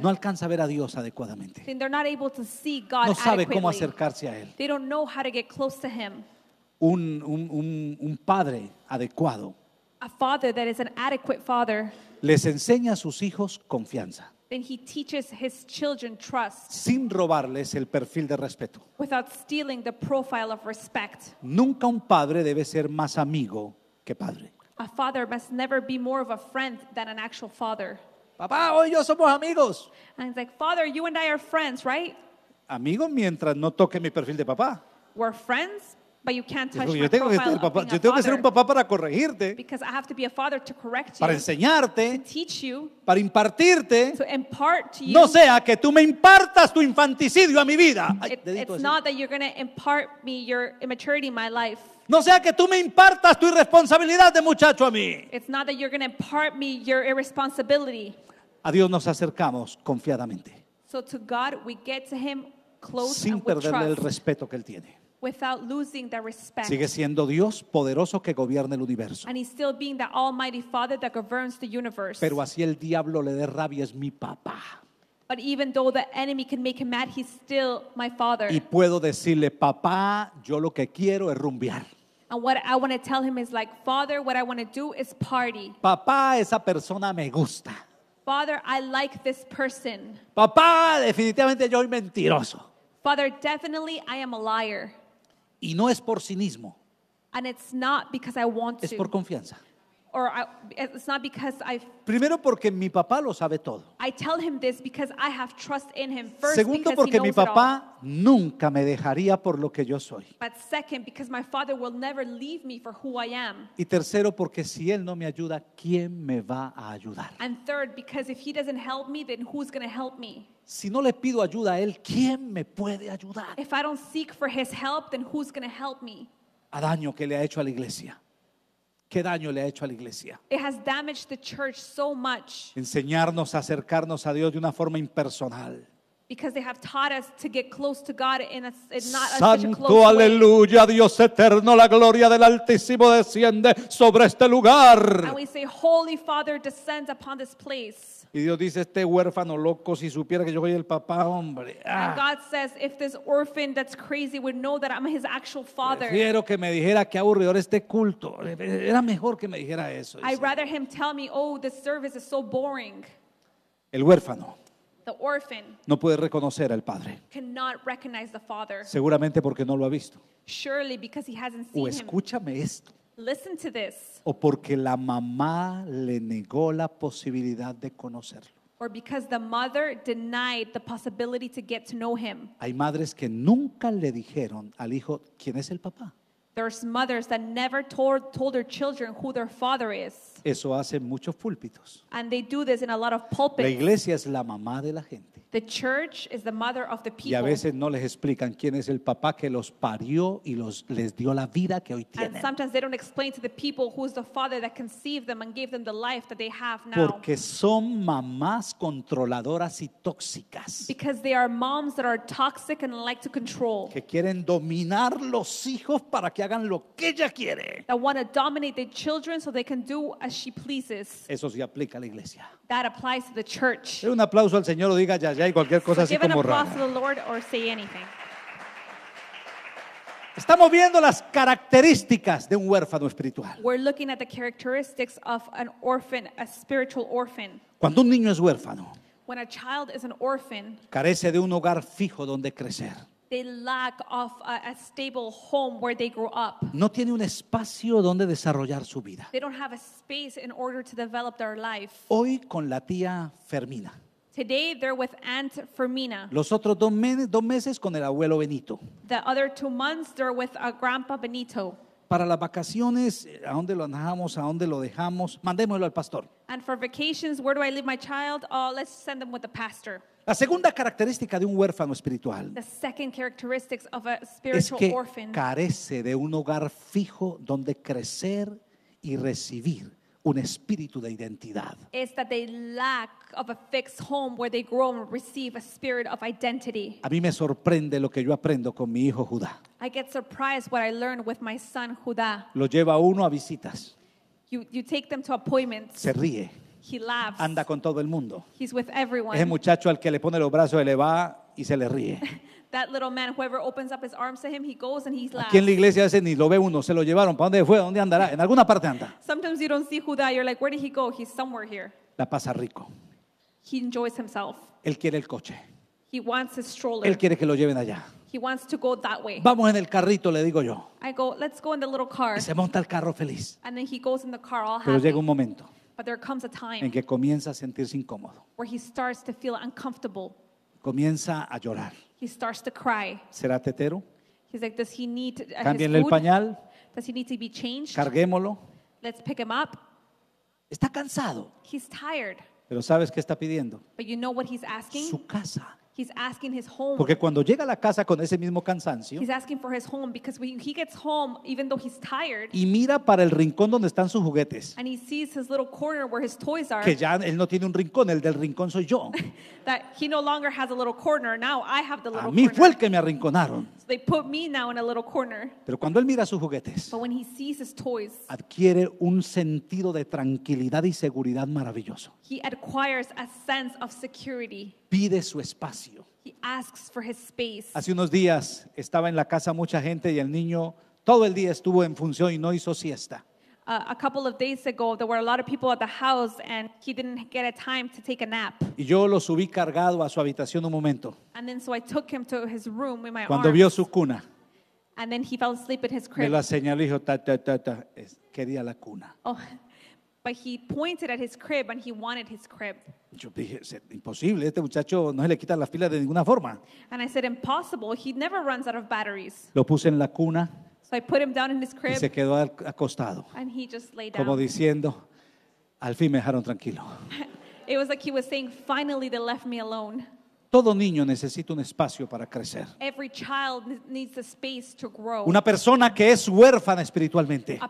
no alcanza a ver a Dios adecuadamente. No sabe cómo acercarse a Él. Un, padre adecuado les enseña a sus hijos confianza. Then he teaches his children trust. sin robarles el perfil de respeto. without stealing the profile of respect. Nunca un padre debe ser más amigo que padre. A father must never be more of a friend than an actual father. Papá, hoy yo somos amigos. And he's like, Father, you and I are friends, right? Amigos mientras no toque mi perfil de papá. We're friends, Pero yo, tengo que ser un papá para corregirte, para enseñarte, para impartirte. No sea que tú me impartas tu infanticidio a mi vida. No sea que tú me impartas tu irresponsabilidad de muchacho a mí. A Dios nos acercamos confiadamente. sin perderle el respeto que él tiene. without losing their respect. Sigue siendo Dios poderoso que gobierna el universo. And he's still being the almighty father that governs the universe. Pero así el diablo le dé rabia es mi papá. But even though the enemy can make him mad, he's still my father. Y puedo decirle, papá, yo lo que quiero es rumbear. And what I want to tell him is like, Father, what I want to do is party. Papá, esa persona me gusta. Father, I like this person. Papá, definitivamente yo soy mentiroso. Father, definitely I am a liar. Y no es por cinismo. Es por confianza. Or I, it's not because I've, Primero porque mi papá lo sabe todo. I tell him this because I have trust in him. First, Segundo porque mi papá nunca me dejaría por lo que yo soy. But second, because my father will never leave me for who I am. Y tercero porque si él no me ayuda, ¿quién me va a ayudar? And third, because if he doesn't help me, then who's going to help me? Si no le pido ayuda a él, ¿quién me puede ayudar? If I don't seek for his help, then who's going to help me? A daño que le ha hecho a la iglesia qué daño le ha hecho a la iglesia. Enseñarnos a acercarnos a Dios de una forma impersonal. Because they have taught us to get close to God in a, in not Santo, such a close aleluya, way. Dios eterno, la gloria del Altísimo desciende sobre este lugar. And we say, Holy Father, descend upon this place. Y Dios dice, este huérfano loco, si supiera que yo soy el papá, hombre. Ah. And God says, if this orphan that's crazy would know that I'm his actual father. Quiero que me dijera qué aburridor este culto. Era mejor que me dijera eso. I'd rather him tell me, oh, this service is so boring. El huérfano. The orphan no puede reconocer al padre. Cannot recognize the father. Seguramente porque no lo ha visto. Surely because he hasn't seen o escúchame him. esto. Listen to this. O porque la mamá le negó la posibilidad de conocerlo. Or because the mother denied the possibility to get to know him. Hay madres que nunca le dijeron al hijo quién es el papá. There's mothers that never told, told their children who their father is. Eso hacen muchos púlpitos. La iglesia es la mamá de la gente. Y a veces no les explican quién es el papá que los parió y les dio la vida que hoy tienen. Porque son mamás controladoras y tóxicas. Que quieren dominar los hijos para que hagan lo que ella quiere as she pleases. Eso sí aplica a la iglesia. That applies to the church. un aplauso al Señor o diga ya ya y cualquier cosa así Give an como applause to the Lord or say anything. Estamos viendo las características de un huérfano espiritual. We're looking at the characteristics of an orphan, a spiritual orphan. Cuando un niño es huérfano, When a child is an orphan, carece de un hogar fijo donde crecer they lack of a, a stable home where they grow up. No tiene un espacio donde desarrollar su vida. They don't have a space in order to develop their life. Hoy con la tía Fermina. Today they're with Aunt Fermina. Los otros dos, me- dos meses con el abuelo Benito. The other two months they're with a Grandpa Benito. Para las vacaciones, eh, ¿a dónde lo dejamos? ¿A dónde lo dejamos? Mandémoslo al pastor. And for vacations, where do I leave my child? Oh, let's send them with the pastor. La segunda característica de un huérfano espiritual The second characteristics of a es que orphan carece de un hogar fijo donde crecer y recibir un espíritu de identidad. is that they lack of a fixed home where they grow and receive a spirit of identity. A mí me sorprende lo que yo aprendo con mi hijo Judá. I get surprised what I learned with my son Judá. Lo lleva uno a visitas You, you take them to appointments. Se ríe. He laughs. Anda con todo el mundo. He's with everyone. Ese muchacho al que le pone los brazos, le va y se le ríe. That little man, whoever opens up his arms to him, he goes and he laughs. Aquí en la iglesia a veces ni lo ve uno, se lo llevaron. ¿Para dónde fue? ¿Dónde andará? En alguna parte anda. Sometimes you don't see who that. You're like, where did he go? He's somewhere here. La pasa rico. He enjoys himself. Él quiere el coche. He wants his stroller. Él quiere que lo lleven allá. He wants to go that way. Vamos en el carrito, le digo yo. I go, let's go in the little car. Y se monta el carro feliz. And then he goes in the car all Pero llega un momento But there comes a time en que comienza a sentirse incómodo. Where he starts to feel uncomfortable. Comienza a llorar. He starts to cry. ¿Será tetero? He's like, does he need uh, Cámbienle his el pañal. Does he need to be changed? Carguémoslo. Let's pick him up. Está cansado. He's tired. Pero ¿sabes qué está pidiendo? But you know what he's asking? Su casa. Porque cuando llega a la casa con ese mismo cansancio y mira para el rincón donde están sus juguetes, que ya él no tiene un rincón, el del rincón soy yo. a mí fue el que me arrinconaron. Pero cuando él mira sus juguetes, adquiere un sentido de tranquilidad y seguridad maravilloso. he acquires a sense of pide su espacio. He asks for his space. Hace unos días estaba en la casa mucha gente y el niño todo el día estuvo en función y no hizo siesta. Uh, a couple of days ago, there were a lot of people at the house, and he didn't get a time to take a nap. Y yo lo subí cargado a su habitación un momento. And then so I took him to his room with my Cuando arms. vio su cuna, and then he fell asleep in his crib. me la señaló y dijo, ta, ta, ta, ta, quería la cuna. Oh, But he pointed at his crib and he wanted his crib. Yo dije, "Es imposible, este muchacho no se le quita las pilas de ninguna forma. And I said, impossible. He never runs out of batteries. Lo puse en la cuna So I put him down in his y crib se quedó al- acostado, and he just lay down, como down. diciendo, al fin me dejaron tranquilo. It was like he was saying, finally, they left me alone. Todo niño necesita un espacio para crecer. Una persona que es huérfana espiritualmente.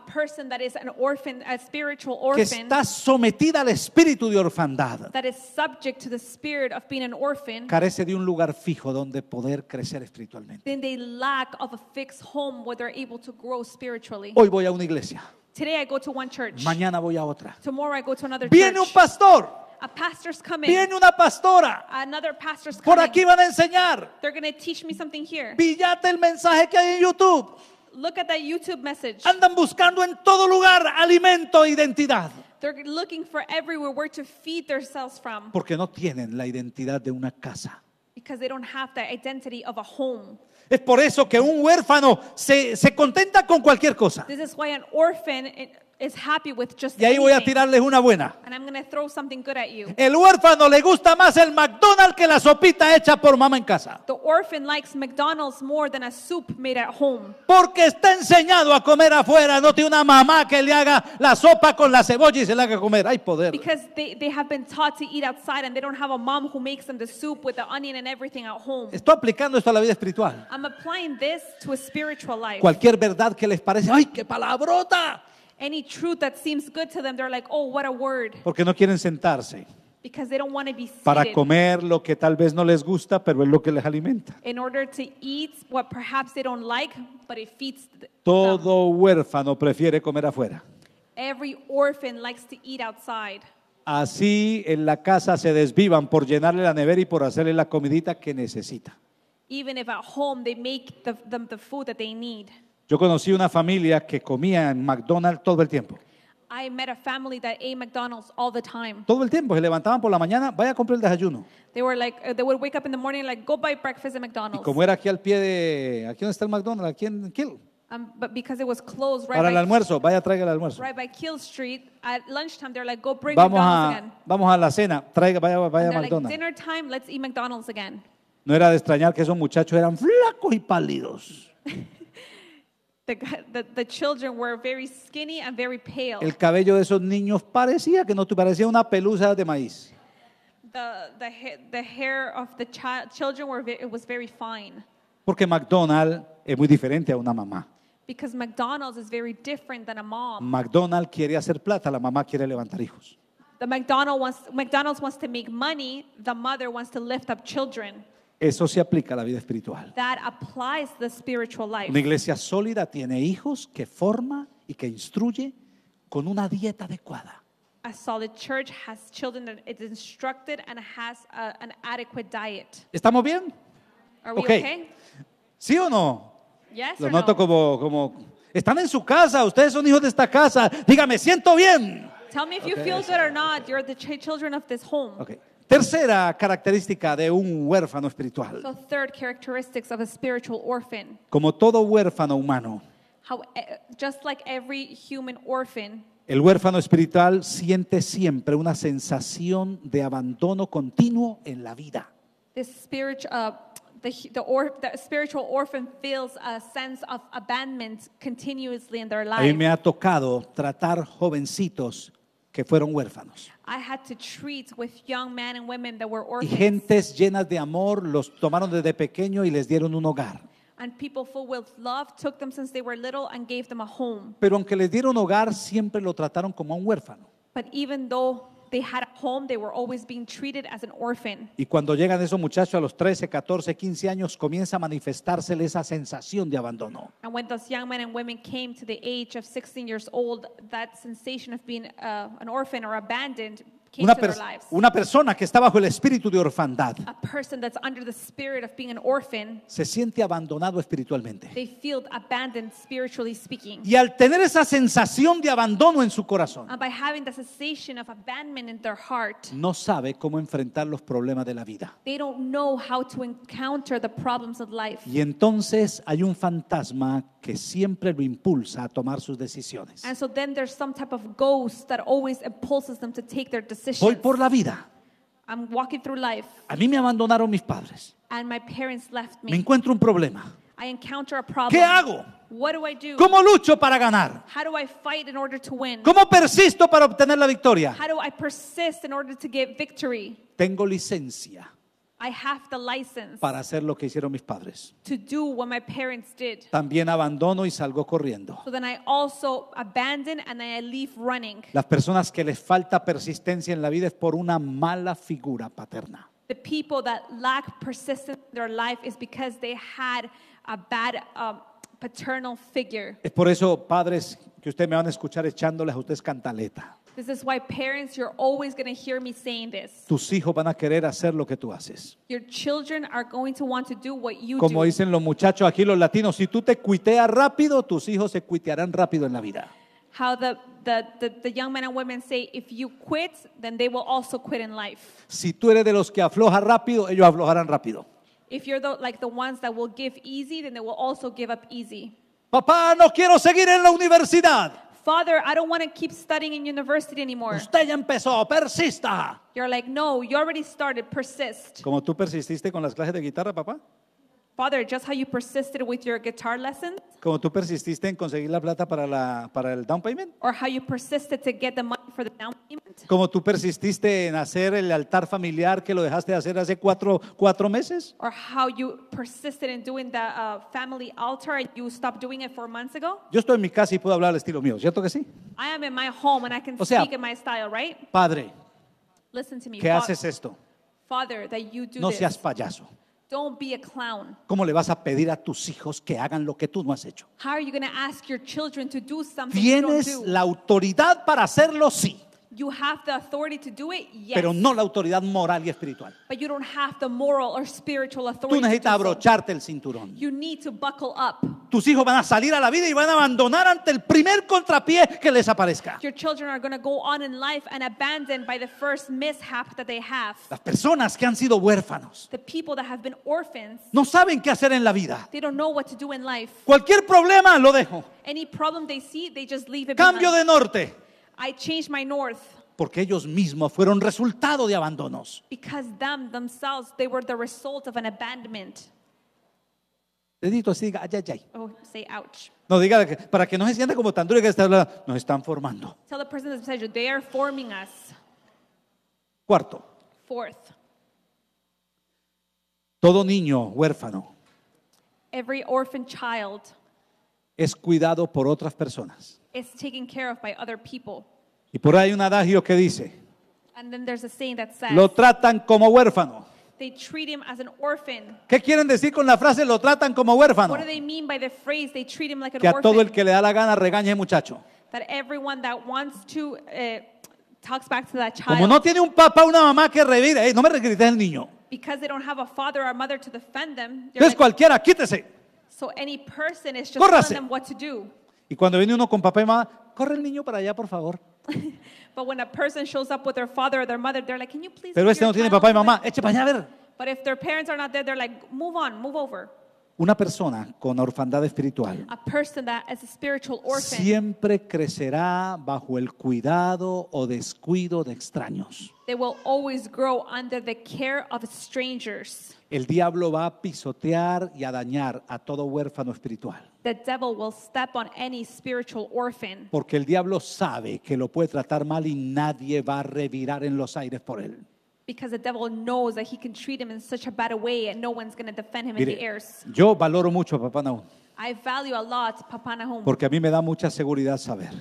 que está sometida al espíritu de orfandad. Carece de un lugar fijo donde poder crecer espiritualmente. Hoy voy a una iglesia. Mañana voy a otra. Viene un pastor. Viene una pastora. Por aquí van a enseñar. They're Pillate el mensaje que hay en YouTube. Andan buscando en todo lugar alimento e identidad. Porque no tienen la identidad de una casa. Es por eso que un huérfano se, se contenta con cualquier cosa. This eh, y ahí voy a tirarles una buena. El huérfano le gusta más el McDonald's que la sopita hecha por mamá en casa. Porque está enseñado a comer afuera, no tiene una mamá que le haga la sopa con la cebolla y se la haga comer. Hay poder. Estoy aplicando esto a la vida espiritual. Cualquier verdad que les parece, ¡ay, qué palabrota! Any truth that seems good to them, they're like, oh, what a word. Porque no quieren sentarse Because they don't want to be seated para comer lo que tal vez no les gusta, pero es lo que les alimenta. in order to eat what perhaps they don't like, but it feeds them. Todo huérfano prefiere comer afuera. Every orphan likes to eat outside. Así en la casa se desvivan por llenarle la nevera y por hacerle la comidita que necesita. Even if at home they make the, the, the food that they need. Yo conocí una familia que comía en McDonald's todo el tiempo. I met a family that ate McDonald's all the time. Todo el tiempo se levantaban por la mañana, vaya a comprar el desayuno. They were like, uh, they would wake up in the morning like, go buy breakfast at McDonald's. Y como era aquí al pie de, aquí donde está el McDonald's, aquí en Kill. Um, but because it was closed right Para el almuerzo, vaya traiga el almuerzo. Right by Kill Street, at lunchtime they're like, go bring vamos McDonald's a, again. Vamos a la cena, traiga, vaya, vaya a McDonald's. Like, dinner time, let's eat McDonald's again. No era de extrañar que esos muchachos eran flacos y pálidos. The, the, the children were very skinny and very pale. El cabello de esos niños parecía que no parecía una pelusa de maíz. The, the, the hair of the children were it was very fine Porque es muy diferente a una mamá. because McDonald's is very different than a mom. quiere hacer plata, la mamá quiere levantar hijos. The wants, McDonald's wants to make money, the mother wants to lift up children. Eso se aplica a la vida espiritual. Una iglesia sólida tiene hijos que forma y que instruye con una dieta adecuada. ¿Estamos bien? ¿Sí o no? Lo noto como, como están en su casa, ustedes son hijos de esta casa. Dígame, siento bien. Tell me if you feel or not. You're the children Tercera característica de un huérfano espiritual. Como todo huérfano humano, eh, el huérfano espiritual siente siempre una sensación de abandono continuo en la vida. a mí me ha tocado tratar jovencitos que fueron huérfanos. Y gentes llenas de amor los tomaron desde pequeño y les dieron un hogar. Pero aunque les dieron hogar, siempre lo trataron como a un huérfano. They had a home, they were always being treated as an orphan. Y cuando llegan esos muchachos a los 13, 14, 15 años, comienza a manifestársele esa sensación de abandono. And when those young men and women came to the age of 16 years old, that sensation of being uh, an orphan or abandoned una, persona que está bajo el espíritu de orfandad se siente abandonado espiritualmente. Y al tener esa sensación de abandono en su corazón, no sabe cómo enfrentar los problemas de la vida. Y entonces hay un fantasma que siempre lo impulsa a tomar sus decisiones. Voy por la vida. A mí me abandonaron mis padres. Me encuentro un problema. ¿Qué hago? ¿Cómo lucho para ganar? ¿Cómo persisto para obtener la victoria? Tengo licencia para hacer lo que hicieron mis padres. También abandono y salgo corriendo. Las personas que les falta persistencia en la vida es por una mala figura paterna. Es por eso, padres, que ustedes me van a escuchar echándoles a ustedes cantaleta. This is why parents, you're always going to hear me saying this. Tus hijos van a querer hacer lo que tú haces. Your children are going to want to do what you Como do. dicen los muchachos aquí los latinos, si tú te cuiteas rápido, tus hijos se cuitearán rápido en la vida. How the, the, the, the young men and women say, if you quit, then they will also quit in life. Si tú eres de los que afloja rápido, ellos aflojarán rápido. If you're the, like the ones that will give easy, then they will also give up easy. Papá, no quiero seguir en la universidad. Father, I don't want to keep studying in university anymore. Usted ya empezó, persista. You're like, no, you already started, persist. Como tú persististe con las clases de guitarra, papá. Father, just how you persisted with your guitar lessons, Como tú persististe en conseguir la plata para, la, para el down payment. or how you persisted to get the money for the down payment, Como tú persististe en hacer el altar familiar que lo dejaste de hacer hace cuatro, cuatro meses. or how you persisted in doing the uh, family altar and you stopped doing it four months ago. Yo estoy en mi casa y puedo hablar al estilo mío, ¿cierto que sí? I am in my home and I can O sea- speak in my style, right? Padre, Listen to me, que haces esto? Father, that you do no seas payaso. ¿Cómo le vas a pedir a tus hijos que hagan lo que tú no has hecho? ¿Tienes la autoridad para hacerlo? Sí. You have the authority to do it, yes. pero no la autoridad moral y espiritual. But you don't have the moral or spiritual authority Tú necesitas abrocharte el cinturón. You need to buckle up. Tus hijos van a salir a la vida y van a abandonar ante el primer contrapié que les aparezca. Your children are going to go on in life and abandon by the first mishap that they have. Las personas que han sido huérfanos The people that have been orphans, no saben qué hacer en la vida. they don't know what to do in life. Cualquier problema lo dejo. Any problem they see, they just leave it Cambio behind. de norte. I changed my north. Porque ellos mismos fueron resultado de abandonos. Because them themselves they were the result of an abandonment. Dedito así diga, ay, ay, ay. Oh, say ouch. No diga para que no se sienta como tan duro que está hablando, nos están formando. Tell the person that's beside you, they are forming us. Cuarto. Fourth. Todo niño huérfano. Every orphan child es cuidado por otras personas. Y por ahí hay un adagio que dice, lo tratan como huérfano. ¿Qué quieren decir con la frase lo tratan como huérfano? Que a todo el que le da la gana regañe muchacho. Como no tiene un papá o una mamá que revire, no me regrites el niño. Es cualquiera, quítese. So any person is just Córrase. telling them what to do. Y cuando viene uno con papá y mamá, corre el niño para allá, por favor. But when a person shows up with their father or their mother, they're like, "Can you please?" Pero este no tiene papá y mamá, eche para allá a ver. But if their parents are not there, they're like, "Move on, move over." Una persona con orfandad espiritual A person that is a spiritual orphan siempre crecerá bajo el cuidado o descuido de extraños. They will always grow under the care of strangers. El diablo va a pisotear y a dañar a todo huérfano espiritual. Porque el diablo sabe que lo puede tratar mal y nadie va a revirar en los aires por él. a Yo valoro mucho a Papá Nahum. Porque a mí me da mucha seguridad saber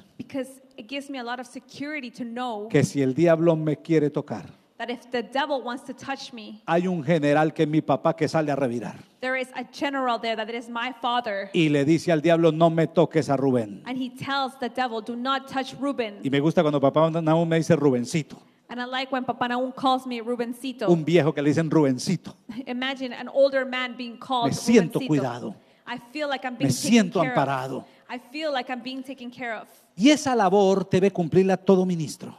que si el diablo me quiere tocar, that if the devil wants to touch me, Hay un general que es mi papá que sale a revirar there is a general there that is my father. y le dice al diablo, no me toques a Rubén. And he tells the devil, do not touch Ruben. Y me gusta cuando papá Naum me dice Rubencito. And I like when Papa Naum calls me Rubencito. Un viejo que le dicen Rubencito. Imagine an older man being called Rubencito. Me siento cuidado. I feel like I'm being Me siento amparado. I feel like I'm being taken care of. Y esa labor debe cumplirla todo ministro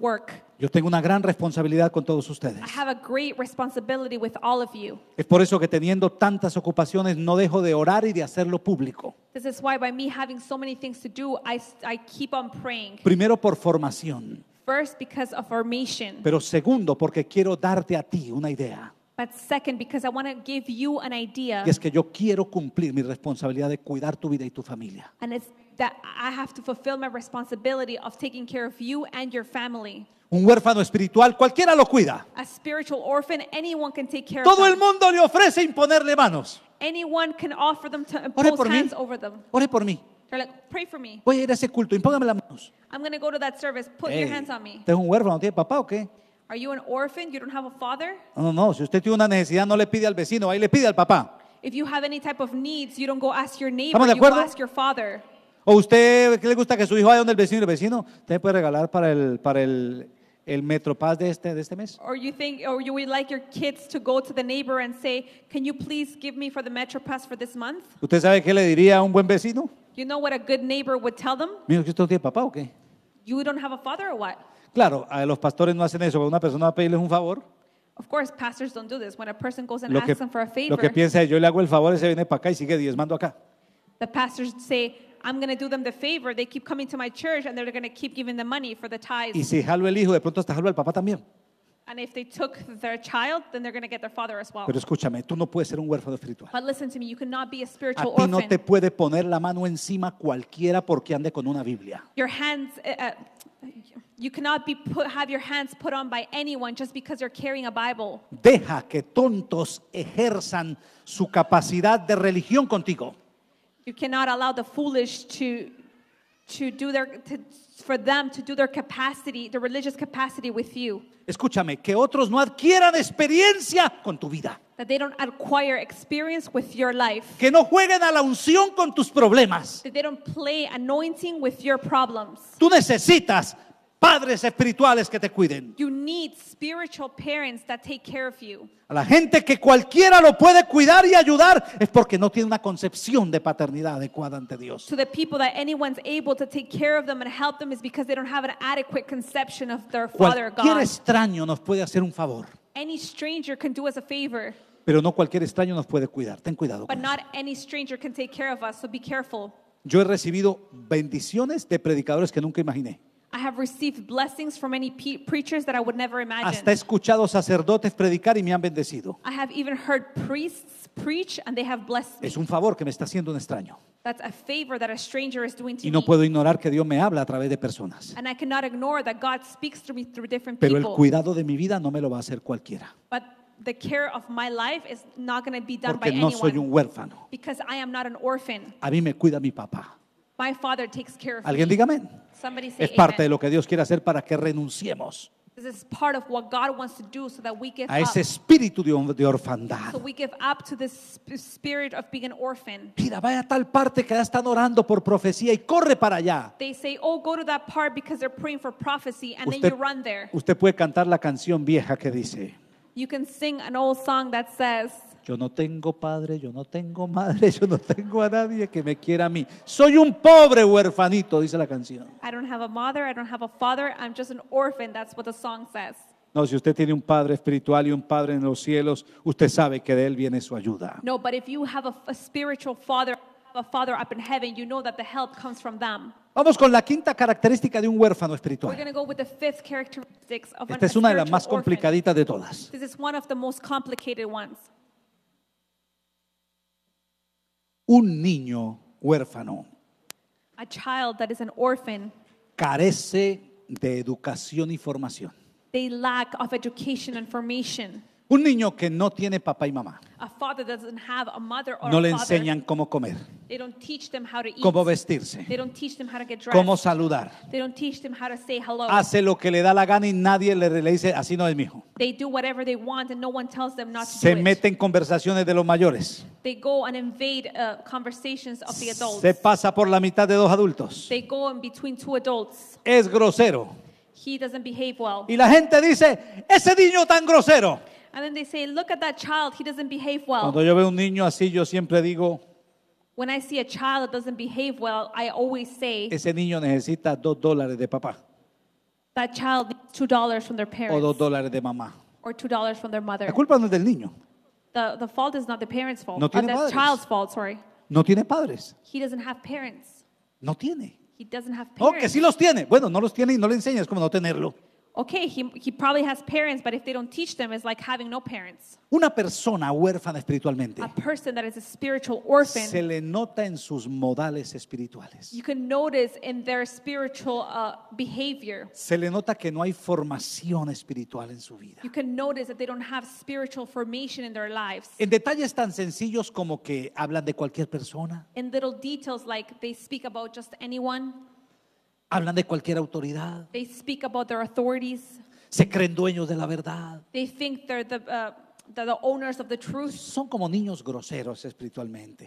work. Yo tengo una gran responsabilidad con todos ustedes. I have a great responsibility with all of you. Es por eso que teniendo tantas ocupaciones no dejo de orar y de hacerlo público. This is why by me having so many things to do, I, I keep on praying. Primero por formación. First because of formation. Pero segundo porque quiero darte a ti una idea. But second, because I want to give you an idea. Y es que yo quiero cumplir mi responsabilidad de cuidar tu vida y tu familia. And it's that I have to fulfill my responsibility of taking care of you and your family. Un huérfano espiritual, cualquiera lo cuida. A spiritual orphan, anyone can take care Todo of el mundo le ofrece imponerle manos. Anyone can offer them to Ore impose por mí. hands over them. Ore por mí. They're like, pray for me. Voy a ir a ese culto, impóngame las manos. I'm going to go to that service. Put your hands on me. ¿Usted un huérfano? ¿Tiene papá o qué? Are you an orphan? You don't have a father? No, no, Si usted tiene una necesidad, no le pide al vecino, ahí le pide al papá. If you have any type of needs, you don't go ask your neighbor, you go ask your father. O usted, ¿qué le gusta que su hijo vaya donde el vecino? El vecino, usted puede regalar para el, para el, de este, de este mes. ¿Usted sabe qué le diría a un buen vecino? You know what a good neighbor would tell them? ¿usted no tiene papá o qué? You don't have a father or what? Claro, a los pastores no hacen eso. Cuando una persona va a pedirles un favor, Of course, pastors don't do this. a person goes and lo que, a favor, piensa yo le hago el favor, ese viene para acá y sigue diezmando acá. The pastors say, I'm going to do them the favor. They keep coming to my church and they're going to keep giving the money for the tithes. Y si jalo el hijo, de pronto hasta jalo el papá también. And if they took their child, then they're going to get their father as well. Pero escúchame, tú no puedes ser un huérfano espiritual. But listen to me, you cannot be a spiritual A ti no te puede poner la mano encima cualquiera porque ande con una Biblia. Your hands eh, eh, you cannot be put, have your hands put on by anyone just because you're carrying a Bible. Deja que tontos ejerzan su capacidad de religión contigo. you cannot allow the foolish to to do their to, for them to do their capacity, the religious capacity with you. Escúchame, que otros no adquieran experiencia con tu vida. That they don't acquire experience with your life. Que no jueguen a la unción con tus problemas. That they don't play anointing with your problems. Tú necesitas padres espirituales que te cuiden. You need spiritual parents that take care of you. A la gente que cualquiera lo puede cuidar y ayudar es porque no tiene una concepción de paternidad adecuada ante Dios. To the people that anyone's able to take care of them and help them is because they don't have an adequate conception of their father God. Cualquier extraño nos puede hacer un favor. Any stranger can do us a favor. Pero no cualquier extraño nos puede cuidar. Ten cuidado. But not any stranger can take care of us, so be careful. Yo he recibido bendiciones de predicadores que nunca imaginé. I have received blessings from many preachers that I would never imagine. Hasta he escuchado sacerdotes predicar y me han bendecido. I have even heard priests preach and they have blessed me. Es un favor que me está haciendo un extraño. That's a favor that a stranger is doing to y no me. puedo ignorar que Dios me habla a través de personas. And I cannot ignore that God speaks to me through different Pero el cuidado de mi vida no me lo va a hacer cualquiera. But the care of my life is not going to be done Porque by no anyone. Soy un huérfano. Because I am not an orphan. A mí me cuida mi papá. My father takes care of Alguien me. diga amén. Somebody say Es parte de lo que Dios quiere hacer para que renunciemos This is part of what a ese espíritu de, de orfandad. So we give up to this spirit of being an orphan. Mira, vaya a tal parte que ya están orando por profecía y corre para allá. They say, "Oh, go to that part because they're praying for prophecy," and then you run there. usted puede cantar la canción vieja que dice, You can sing an old song that says, yo no tengo padre, yo no tengo madre, yo no tengo a nadie que me quiera a mí. Soy un pobre huérfanito, dice la canción. No, si usted tiene un padre espiritual y un padre en los cielos, usted sabe que de él viene su ayuda. Vamos con la quinta característica de un huérfano espiritual. Esta es una de las más complicaditas de todas. un niño huérfano. A child that is an orphan. Carece de educación y formación. They lack of education and formation. Un niño que no tiene papá y mamá. no le enseñan cómo comer, cómo vestirse, cómo saludar. Hace lo que le da la gana y nadie le, dice, así no es mi hijo. Se mete en conversaciones de los mayores. Uh, Se pasa por la mitad de dos adultos. Es grosero. Y la gente dice, ese niño tan grosero. And then they say, look at that child, he doesn't behave well. Cuando yo veo un niño así, yo siempre digo, When I see a child that doesn't behave well, I always say ese niño necesita dos dólares de papá that child needs two dollars from their o parents dos dólares de mamá. or two dollars from their mother. La culpa no es del niño, The, the fault is not the parents' fault. No or uh, tiene the padres. child's fault, sorry. no tiene padres, He doesn't have parents. no tiene. He doesn't have Oh, parents. que sí los tiene. Bueno, no los tiene y no le enseñas como no tenerlo okay, he, he probably has parents, but if they don't teach them, it's like having no parents. Una persona huérfana espiritualmente A person that is a spiritual orphan. se le nota en sus modales espirituales. you can notice in their spiritual uh, behavior. Se le nota que no hay formación espiritual en su vida. You can notice that they don't have spiritual formation in their lives. En detalles tan sencillos como que hablan de cualquier persona, In little details like they speak about just anyone, Hablan de cualquier autoridad. Se creen dueños de la verdad. Uh, Son como niños groseros espiritualmente.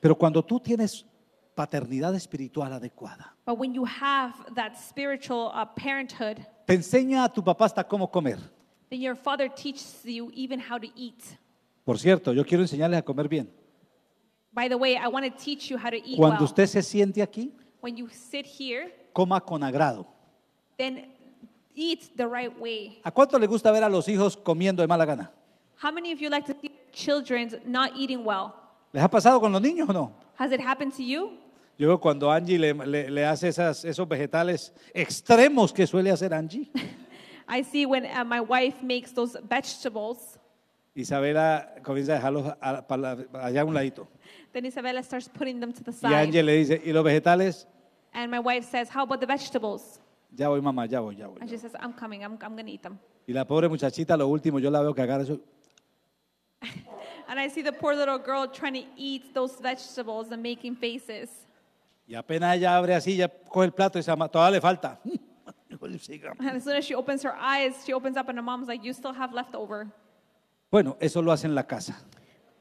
Pero cuando tú tienes paternidad espiritual adecuada. Uh, te enseña a tu papá hasta cómo comer. Por cierto, yo quiero enseñarles a comer bien. By the way, I want to teach you how to eat Cuando well. usted se siente aquí, When you sit here, coma con agrado. then eat the right way. ¿A cuánto le gusta ver a los hijos comiendo de mala gana? How many of you like to see children not eating well? ¿Les ha pasado con los niños o no? Has it happened to you? Yo cuando Angie le, le- hace esas, esos vegetales extremos que suele hacer Angie. I see when uh, my wife makes those vegetables Isabela comienza a dejarlos allá un ladito. Then Isabella starts putting them to the Y side. le dice, ¿y los vegetales? And my wife says, How about the vegetables? Ya voy, mamá, ya voy, ya voy. And I'm coming, I'm, eat them. Y la pobre muchachita, lo último, yo la veo que eso. And I see the poor little girl trying to eat those vegetables and making faces. Y apenas ella abre así, ya coge el plato y se ama, todavía le falta. And as soon as she opens her eyes, she opens up, and her mom's like, You still have leftover. Bueno, eso lo hace en la casa.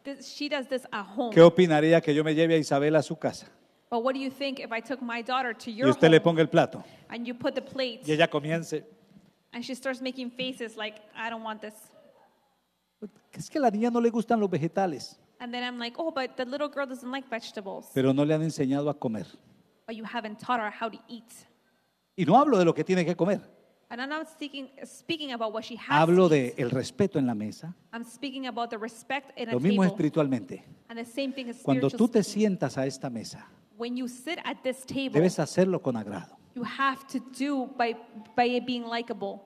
¿Qué opinaría que yo me lleve a Isabel a su casa? Y usted le ponga el plato y ella comience. Es que a la niña no le gustan los vegetales, oh, pero no le han enseñado a comer. Y no hablo de lo que tiene que comer. Hablo de el respeto en la mesa. Lo mismo espiritualmente. Cuando tú te sientas a esta mesa, debes hacerlo con agrado.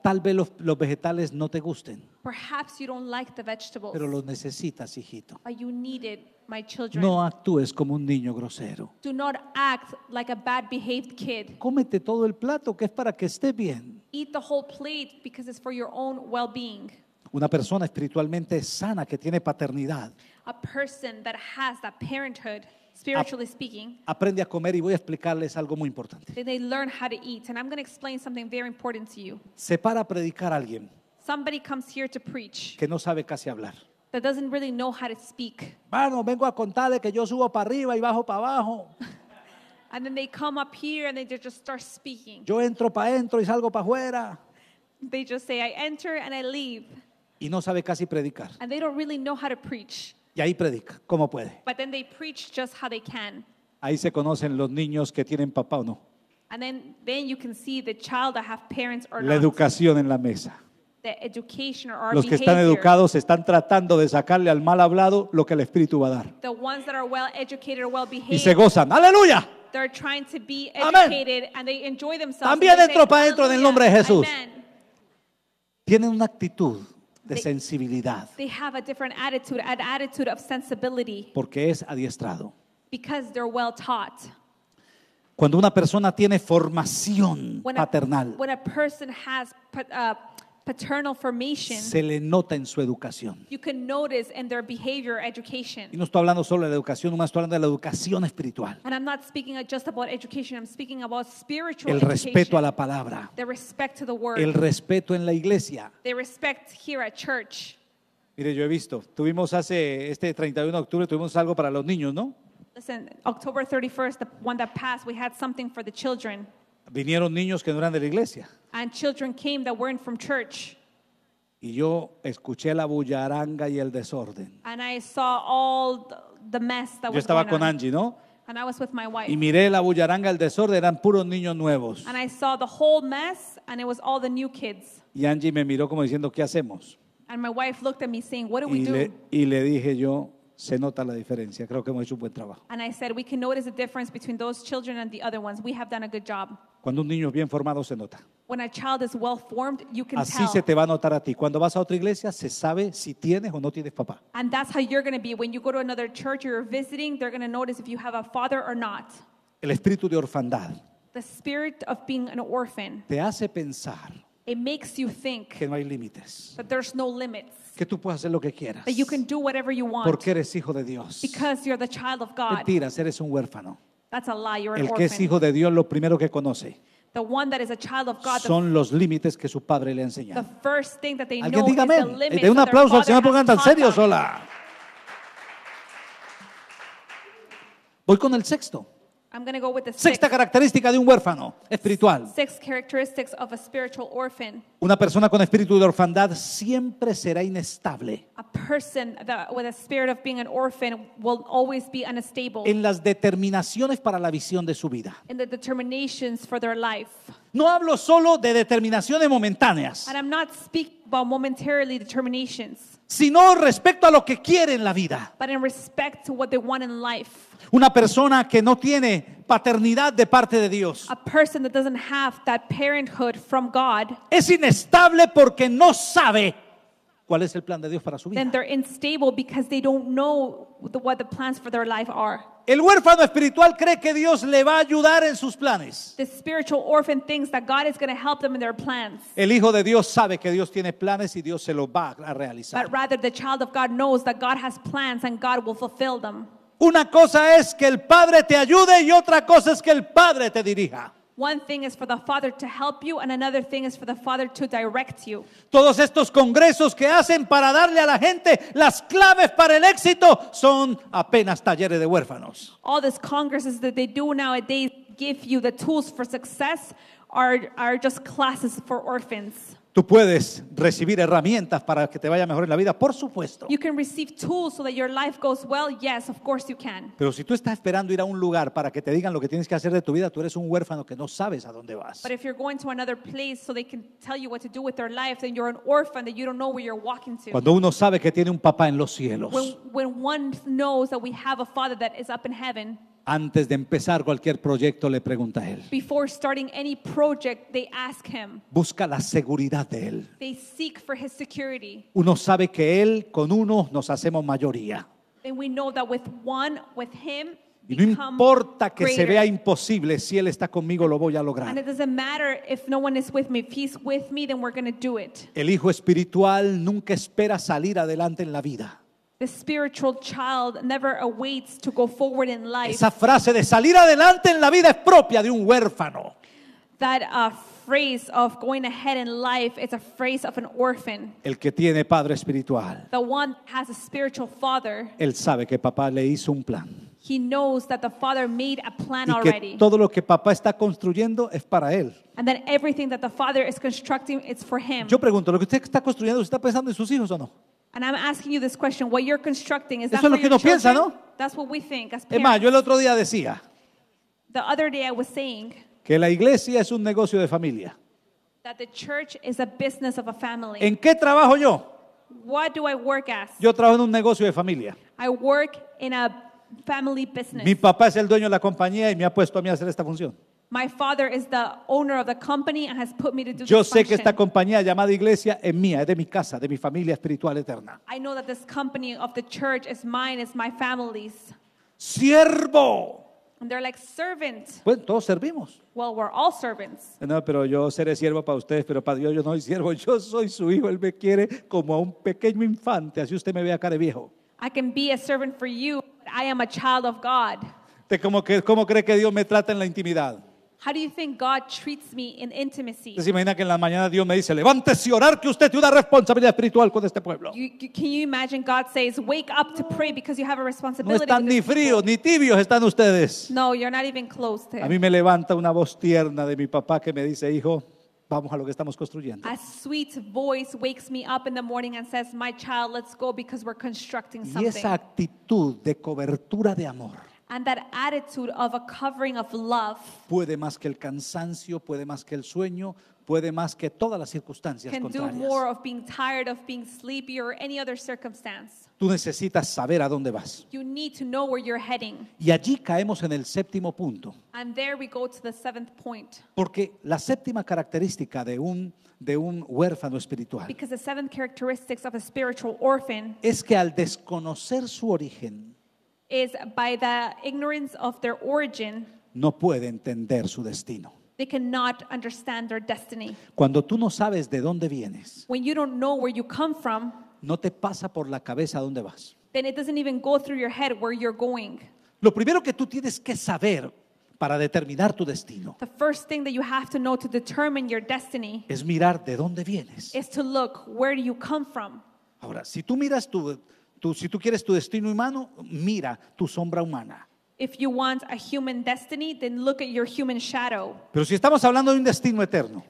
Tal vez los, vegetales no te gusten, pero los necesitas, hijito. No actúes como un niño grosero. Cómete todo el plato que es para que esté bien. Una persona espiritualmente sana que tiene paternidad. aprende a comer y voy a explicarles algo muy importante. Se para a predicar a alguien que no sabe casi hablar that doesn't really know how to speak. Bueno, vengo a contarle que yo subo para arriba y bajo para abajo. And then they come up here and they just start speaking. Yo entro para adentro y salgo para afuera. They just say, I enter and I leave. Y no sabe casi predicar. And they don't really know how to preach. Y ahí predica, como puede. But then they preach just how they can. Ahí se conocen los niños que tienen papá o no. And then, then you can see the child that have parents or La not. educación en la mesa. Los que están educados están tratando de sacarle al mal hablado lo que el Espíritu va a dar. y se gozan. ¡Aleluya! También dentro para dentro del nombre de Jesús. Tienen una actitud de sensibilidad. Porque es adiestrado. Cuando una persona tiene formación paternal paternal formation, se le nota en su educación. you can notice in their behavior, Y education. no estoy hablando solo de la educación humana, estoy hablando de la educación espiritual. And I'm not speaking just about education, I'm speaking about spiritual El respeto education. a la palabra, the respect to the word, el respeto en la iglesia. the respect here at church. Mire, yo he visto, tuvimos hace este 31 de octubre, tuvimos algo para los niños, ¿no? Listen, October 31st, the one that passed, we had something for the children. Vinieron niños que no eran de la iglesia. And children came that weren't from church. Y yo escuché la bullaranga y el desorden. And I saw all the mess that was going on. Yo estaba con Angie, ¿no? And I was with my wife. Y miré la bullaranga, el desorden, eran puros niños nuevos. And I saw the whole mess and it was all the new kids. Y Angie me miró como diciendo, ¿qué hacemos? And my wife looked at me saying, "What do we do?" y le dije yo, se nota la diferencia, creo que hemos hecho un buen trabajo. And I said, "We can notice a difference between those children and the other ones. We have done a good job." Cuando un niño es bien formado se nota. Así se te va a notar a ti. Cuando vas a otra iglesia se sabe si tienes o no tienes papá. El espíritu de orfandad te hace pensar que no hay límites, que tú puedes hacer lo que quieras, porque eres hijo de Dios. because eres un huérfano. El que es hijo de Dios lo primero que conoce son los límites que su padre le ha Alguien diga eh, De un aplauso al se me pongan tan serio, serios, hola. Voy con el sexto. Sexta característica de un huérfano espiritual. Una persona con espíritu de orfandad siempre será inestable. En las determinaciones para la visión de su vida. No hablo solo de determinaciones momentáneas. Sino respecto a lo que quiere en la vida. respect life. Una persona que no tiene paternidad de parte de Dios. Es inestable porque no sabe cuál es el plan de Dios para su vida. El huérfano espiritual cree que Dios le va a ayudar en sus planes. El hijo de Dios sabe que Dios tiene planes y Dios se los va a realizar. Una cosa es que el Padre te ayude y otra cosa es que el Padre te dirija. Todos estos congresos que hacen para darle a la gente las claves para el éxito son apenas talleres de huérfanos. Tú puedes recibir herramientas para que te vaya mejor en la vida, por supuesto. Pero si tú estás esperando ir a un lugar para que te digan lo que tienes que hacer de tu vida, tú eres un huérfano que no sabes a dónde vas. Cuando uno sabe que tiene un papá en los cielos. Antes de empezar cualquier proyecto le pregunta a él. Busca la seguridad de él. Uno sabe que él con uno nos hacemos mayoría. y no importa que se vea imposible, si él está conmigo lo voy a lograr. El hijo espiritual nunca espera salir adelante en la vida. The spiritual child never awaits to go forward in life. Esa frase de salir adelante en la vida es propia de un huérfano. That a uh, phrase of going ahead in life is a phrase of an orphan. El que tiene padre espiritual. The one has a spiritual father. Él sabe que papá le hizo un plan. He knows that the father made a plan y que already. todo lo que papá está construyendo es para él. And that everything that the father is constructing is for him. Yo pregunto, lo que usted está construyendo, ¿usted está pensando en sus hijos o no? And I'm asking you this question, what you're constructing, is that Eso es lo que That's what we think Es más, yo el otro día decía The other day I was saying que la iglesia es un negocio de familia. ¿En qué trabajo yo? Yo trabajo en un negocio de familia. Mi papá es el dueño de la compañía y me ha puesto a mí a hacer esta función. My father is the owner of the company and has put me to do Yo sé que esta compañía llamada iglesia es mía, es de mi casa, de mi familia espiritual eterna. I know that this company of the church is mine, is my family's. Siervo. And they're like servant. Bueno, todos servimos. Well, we're all servants. No, pero yo seré siervo para ustedes, pero para Dios yo no soy siervo. Yo soy su hijo, Él me quiere como a un pequeño infante, así usted me ve cara de viejo. I can be a servant for you, but I am a child of God. ¿Cómo, que, ¿Cómo cree que Dios me trata en la intimidad? How do you think God treats me in intimacy? ¿Se imagina que en la mañana Dios me dice, levántese y orar que usted tiene una responsabilidad espiritual con este pueblo? You, can you imagine God says, wake up to pray because you have a responsibility? No están ni fríos people"? ni tibios están ustedes. No, you're not even close to A mí me levanta una voz tierna de mi papá que me dice, hijo, vamos a lo que estamos construyendo. A sweet voice wakes me up in the morning and says, my child, let's go because we're constructing something. Y esa actitud de cobertura de amor puede más que el cansancio, puede más que el sueño, puede más que todas las circunstancias contrarias. Tú necesitas saber a dónde vas. You need to know where you're heading. Y allí caemos en el séptimo punto. And there we go to the seventh point. Porque la séptima característica de un de un huérfano espiritual es que al desconocer su origen is by the ignorance of their origin, no puede entender su destino. They cannot understand their destiny. Cuando tú no sabes de dónde vienes, When you don't know where you come from, no te pasa por la cabeza a dónde vas. then it doesn't even go through your head where you're going. Lo primero que tú tienes que saber para determinar tu destino The first thing that you have to know to determine your destiny es mirar de dónde vienes. is to look where do you come from. Ahora, si tú miras tu si tú quieres tu destino humano, mira tu sombra humana. Pero si estamos hablando de un destino eterno,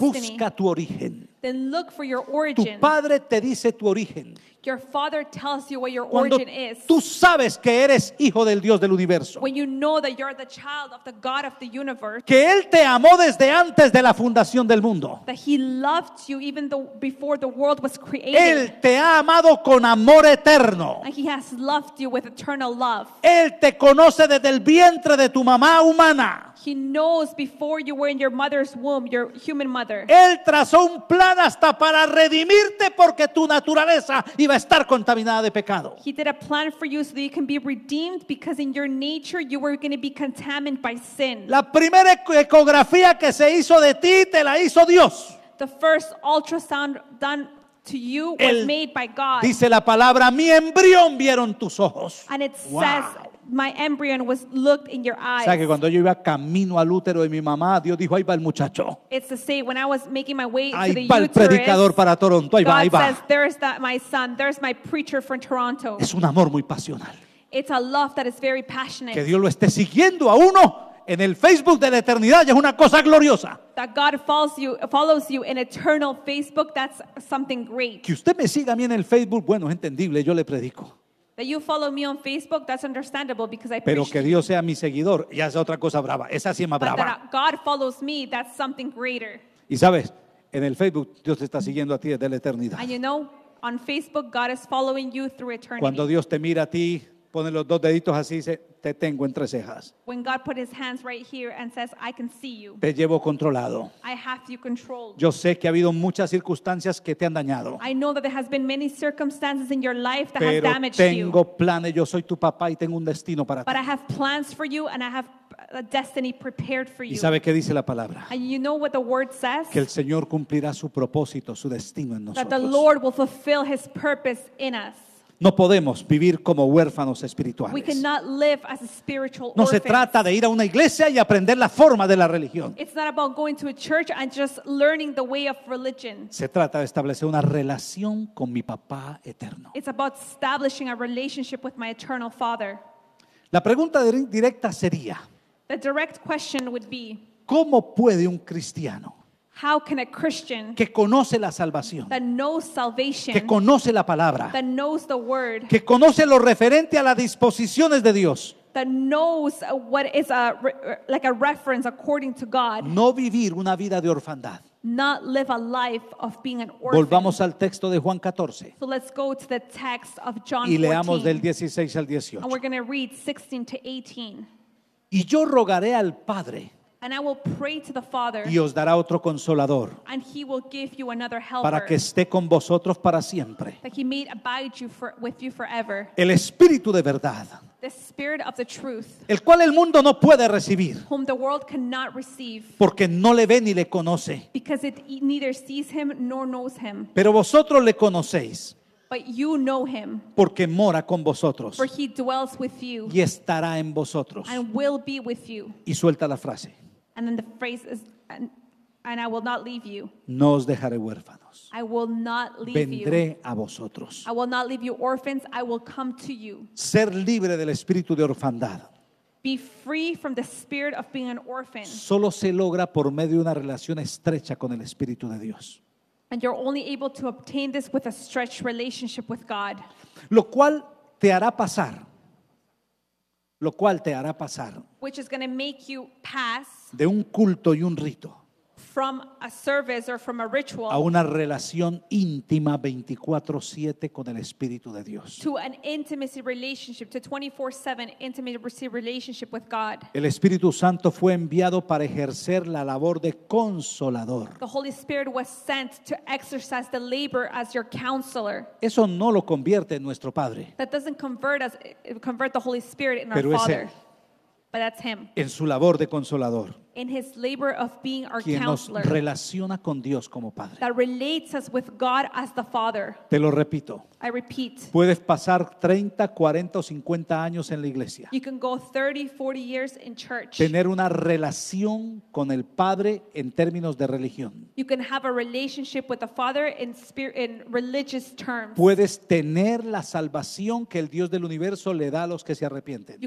busca tu origen then look for your origin. Tu padre te dice tu origen. Your father tells you what your Cuando origin is. Tú sabes que eres hijo del Dios del universo. When you know that you're the child of the God of the universe. Que él te amó desde antes de la fundación del mundo. That he loved you even the, before the world was created. Él te ha amado con amor eterno. And he has loved you with eternal love. Él te conoce desde el vientre de tu mamá humana. He knows before you were in your mother's womb, your human mother. Él trazó un plan hasta para redimirte porque tu naturaleza iba a estar contaminada de pecado. He did a plan for you so that you can be redeemed because in your nature you were going to be contaminated by sin. La primera ecografía que se hizo de ti te la hizo Dios. The first ultrasound done to you was El, made by God. Dice la palabra, mi embrión vieron tus ojos. And it wow. says my embryo was looked in your eyes. O sea que cuando yo iba camino al útero de mi mamá, Dios dijo, ahí va el muchacho. It's to say when I was making my way ahí to the va el predicador para Toronto, ahí God va, ahí va. Says, there's that my son, there's my preacher from Toronto. Es un amor muy pasional. It's a love that is very passionate. Que Dios lo esté siguiendo a uno en el Facebook de la eternidad ya es una cosa gloriosa. That God follows you, follows you in eternal Facebook, that's something great. Que usted me siga a mí en el Facebook, bueno, es entendible, yo le predico. That you follow me on Facebook, that's understandable because I Pero que Dios sea mi seguidor, ya es otra cosa brava. Esa sí es más brava. that God follows me, that's something greater. Y sabes, en el Facebook Dios te está siguiendo a ti desde la eternidad. And you know, on Facebook, God is following you through eternity. Cuando Dios te mira a ti, pone los dos deditos así y dice, te tengo entre cejas. Te llevo controlado. Yo sé que ha habido muchas circunstancias que te han dañado. Pero tengo planes, yo soy tu papá y tengo un destino para ti. Y sabe qué dice la palabra. Que el Señor cumplirá su propósito, su destino en nosotros. No podemos vivir como huérfanos espirituales. no se trata de ir a una iglesia y aprender la forma de la religión. Se trata de establecer una relación con mi papá eterno. La pregunta directa sería, ¿cómo puede un cristiano que conoce la salvación, que conoce la palabra, que conoce lo referente a las disposiciones de Dios, no vivir una vida de orfandad. Volvamos al texto de Juan 14. y leamos del 16 al 18. Y yo rogaré al Padre y os dará otro consolador para que esté con vosotros para siempre. El Espíritu de verdad, el cual el mundo no puede recibir porque no le ve ni le conoce. E, Pero vosotros le conocéis porque mora con vosotros y estará en vosotros. Y suelta la frase. And then the phrase is, and, and I will not leave you. No os dejaré huérfanos. I will not leave you. a vosotros. I will not leave you orphans. I will come to you. Ser libre del espíritu de orfandad Be free from the spirit of being an orphan. solo se logra por medio de una relación estrecha con el Espíritu de Dios. And you're only able to obtain this with a stretched relationship with God, Lo cual te hará pasar lo cual te hará pasar de un culto y un rito from a service or from a ritual una relación íntima 24/7 con el Espíritu de Dios. to an intimacy relationship, to 24 7 intimacy relationship with God. El Espíritu Santo fue enviado para ejercer la labor de consolador. The Holy Spirit was sent to exercise the labor as your counselor. Eso no lo convierte en nuestro Padre, That doesn't convert us, convert the Holy Spirit in our pero es Father, Él but that's Him. en su labor de consolador in his labor of being our quien nos relaciona con Dios como Padre. Te lo repito, puedes pasar 30, 40 o 50 años en la iglesia, tener una relación con el Padre en términos de religión. Puedes tener la salvación que el Dios del universo le da a los que se arrepienten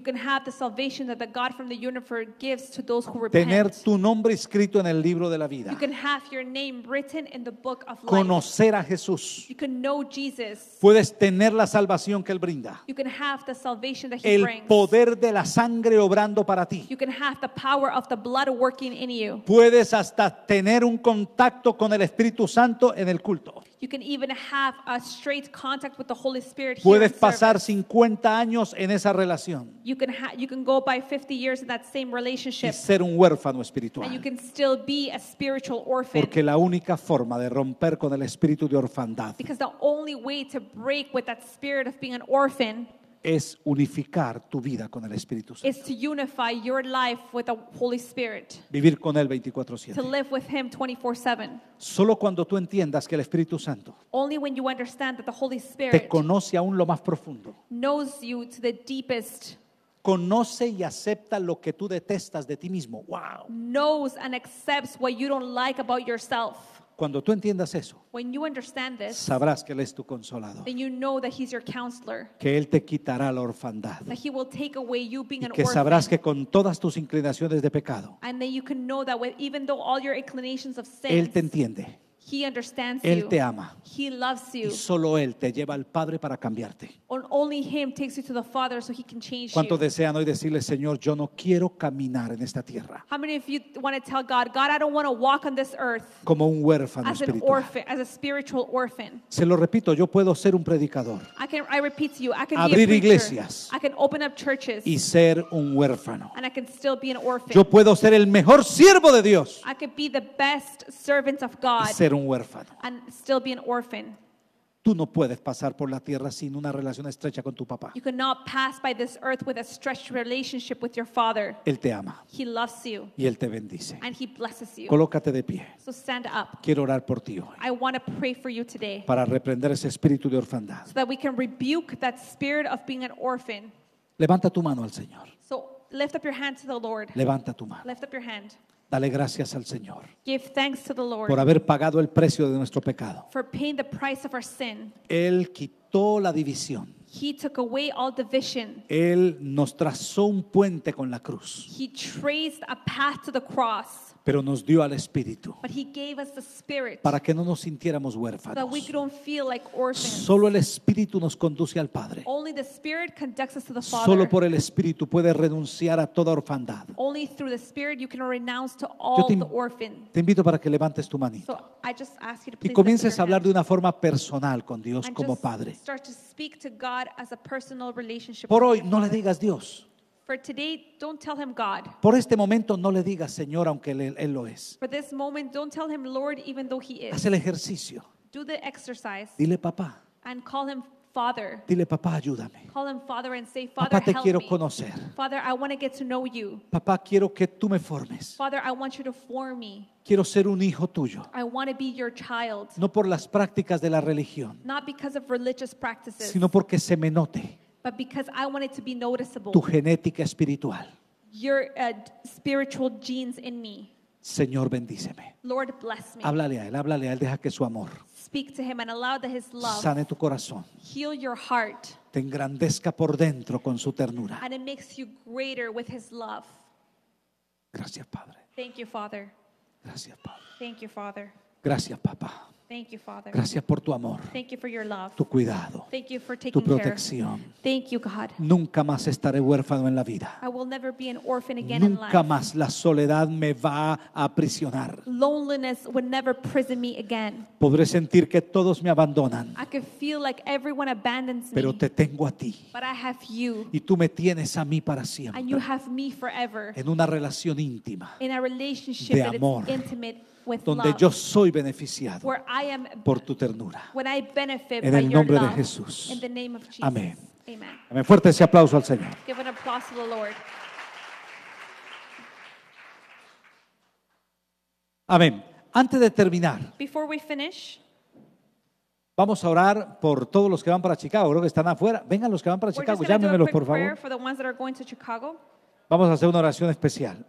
tu nombre escrito en el libro de la vida. Conocer a Jesús. Puedes tener la salvación que él brinda. el poder de la sangre obrando para ti. Puedes hasta tener un contacto con el Espíritu Santo en el culto. You can even have a straight contact with the Holy Spirit Puedes pasar 50 años en esa relación You can you can go by 50 years in that same y relationship ser un huérfano and you can still be a spiritual orphan Porque la única forma de romper con el espíritu de orfandad because the only way to break with that spirit of being an orphan es unificar tu vida con el Espíritu Santo. to unify your life with the Holy Spirit, Vivir con Él to 24/7. live with Him 24 7. Solo cuando tú entiendas que el Espíritu Santo Only when you understand that the Holy te Spirit conoce aún lo más profundo, knows you to the deepest, conoce y acepta lo que tú detestas de ti mismo. ¡Wow! knows and accepts what you don't like about yourself. Cuando tú entiendas eso, sabrás que Él es tu consolador. que Él te quitará la orfandad. que sabrás que con todas tus inclinaciones de pecado, Él te entiende él te ama. Y solo Él te lleva al Padre para cambiarte. ¿Cuántos desean hoy decirle, Señor, yo no quiero caminar en esta tierra? Como un huérfano espiritual. Se lo repito, yo puedo ser un predicador. abrir iglesias. y ser un huérfano. Yo puedo ser el mejor siervo de Dios. I can un huérfano. And still be an orphan. Tú no puedes pasar por la tierra sin una relación estrecha con tu papá. You cannot pass by this earth with a stretched relationship with your father. Él te ama He loves you y él te bendice. and he blesses you. Colócate de pie. So stand up. Quiero orar por ti hoy I want to pray for you today para reprender ese espíritu de orfandad. so that we can rebuke that spirit of being an orphan. Levanta tu mano al Señor. So lift up your hand to the Lord. Levanta tu mano. Lift up your hand. Dale gracias al Señor por haber pagado el precio de nuestro pecado. Él quitó la división. Él nos trazó un puente con la cruz pero nos dio al Espíritu para que no nos sintiéramos huérfanos. Solo el Espíritu nos conduce al Padre. Solo por el Espíritu puedes renunciar a toda orfandad. te, te invito para que levantes tu manito y comiences a hablar de una forma personal con Dios como Padre. Por hoy no le digas Dios. For today, don't tell him God. Por este momento no le digas Señor, aunque él, él lo es. For this moment, don't tell him Lord, even though he is. Haz el ejercicio. Do the exercise Dile papá. and call him Father. Dile papá, ayúdame. Call him Father and say, Father, Papá, te help quiero me. conocer. Father, I want to get to know you. Papá, quiero que tú me formes. Father, I want you to form me. Quiero ser un hijo tuyo. I want to be your child. No por las prácticas de la religión, Not because of religious practices, sino porque se me note because I want it to be noticeable. tu genética espiritual. Your uh, spiritual genes in me. Señor, bendíceme. Lord, bless me. Háblale a él, háblale a él, deja que su amor Speak to him and allow that his love sane tu corazón. Heal your heart. Te engrandezca por dentro con su ternura. And it makes you greater with his love. Gracias, Padre. Thank you, Father. Gracias, Padre. Thank you, Father. Gracias, Papá. Thank you, Father. Gracias por tu amor, Thank you for your love. tu cuidado, Thank you for tu taking care. Thank you, God. Nunca más estaré huérfano en la vida. I will never be an orphan again in Nunca life. más la soledad me va a aprisionar. Loneliness will never prison me again. Podré sentir que todos me abandonan, I could feel like everyone abandons pero te tengo a ti but I have you, y tú me tienes a mí para siempre. and you have me forever. en una relación íntima in a relationship De that is intimate donde yo soy beneficiado por tu ternura. En el nombre de Jesús. Amén. Amén. Fuerte ese aplauso al Señor. Amén. Antes de terminar, Vamos a orar por todos los que van para Chicago. Creo que están afuera. Vengan los que van para Chicago. Llámenmelos, por favor. Vamos a hacer una oración especial.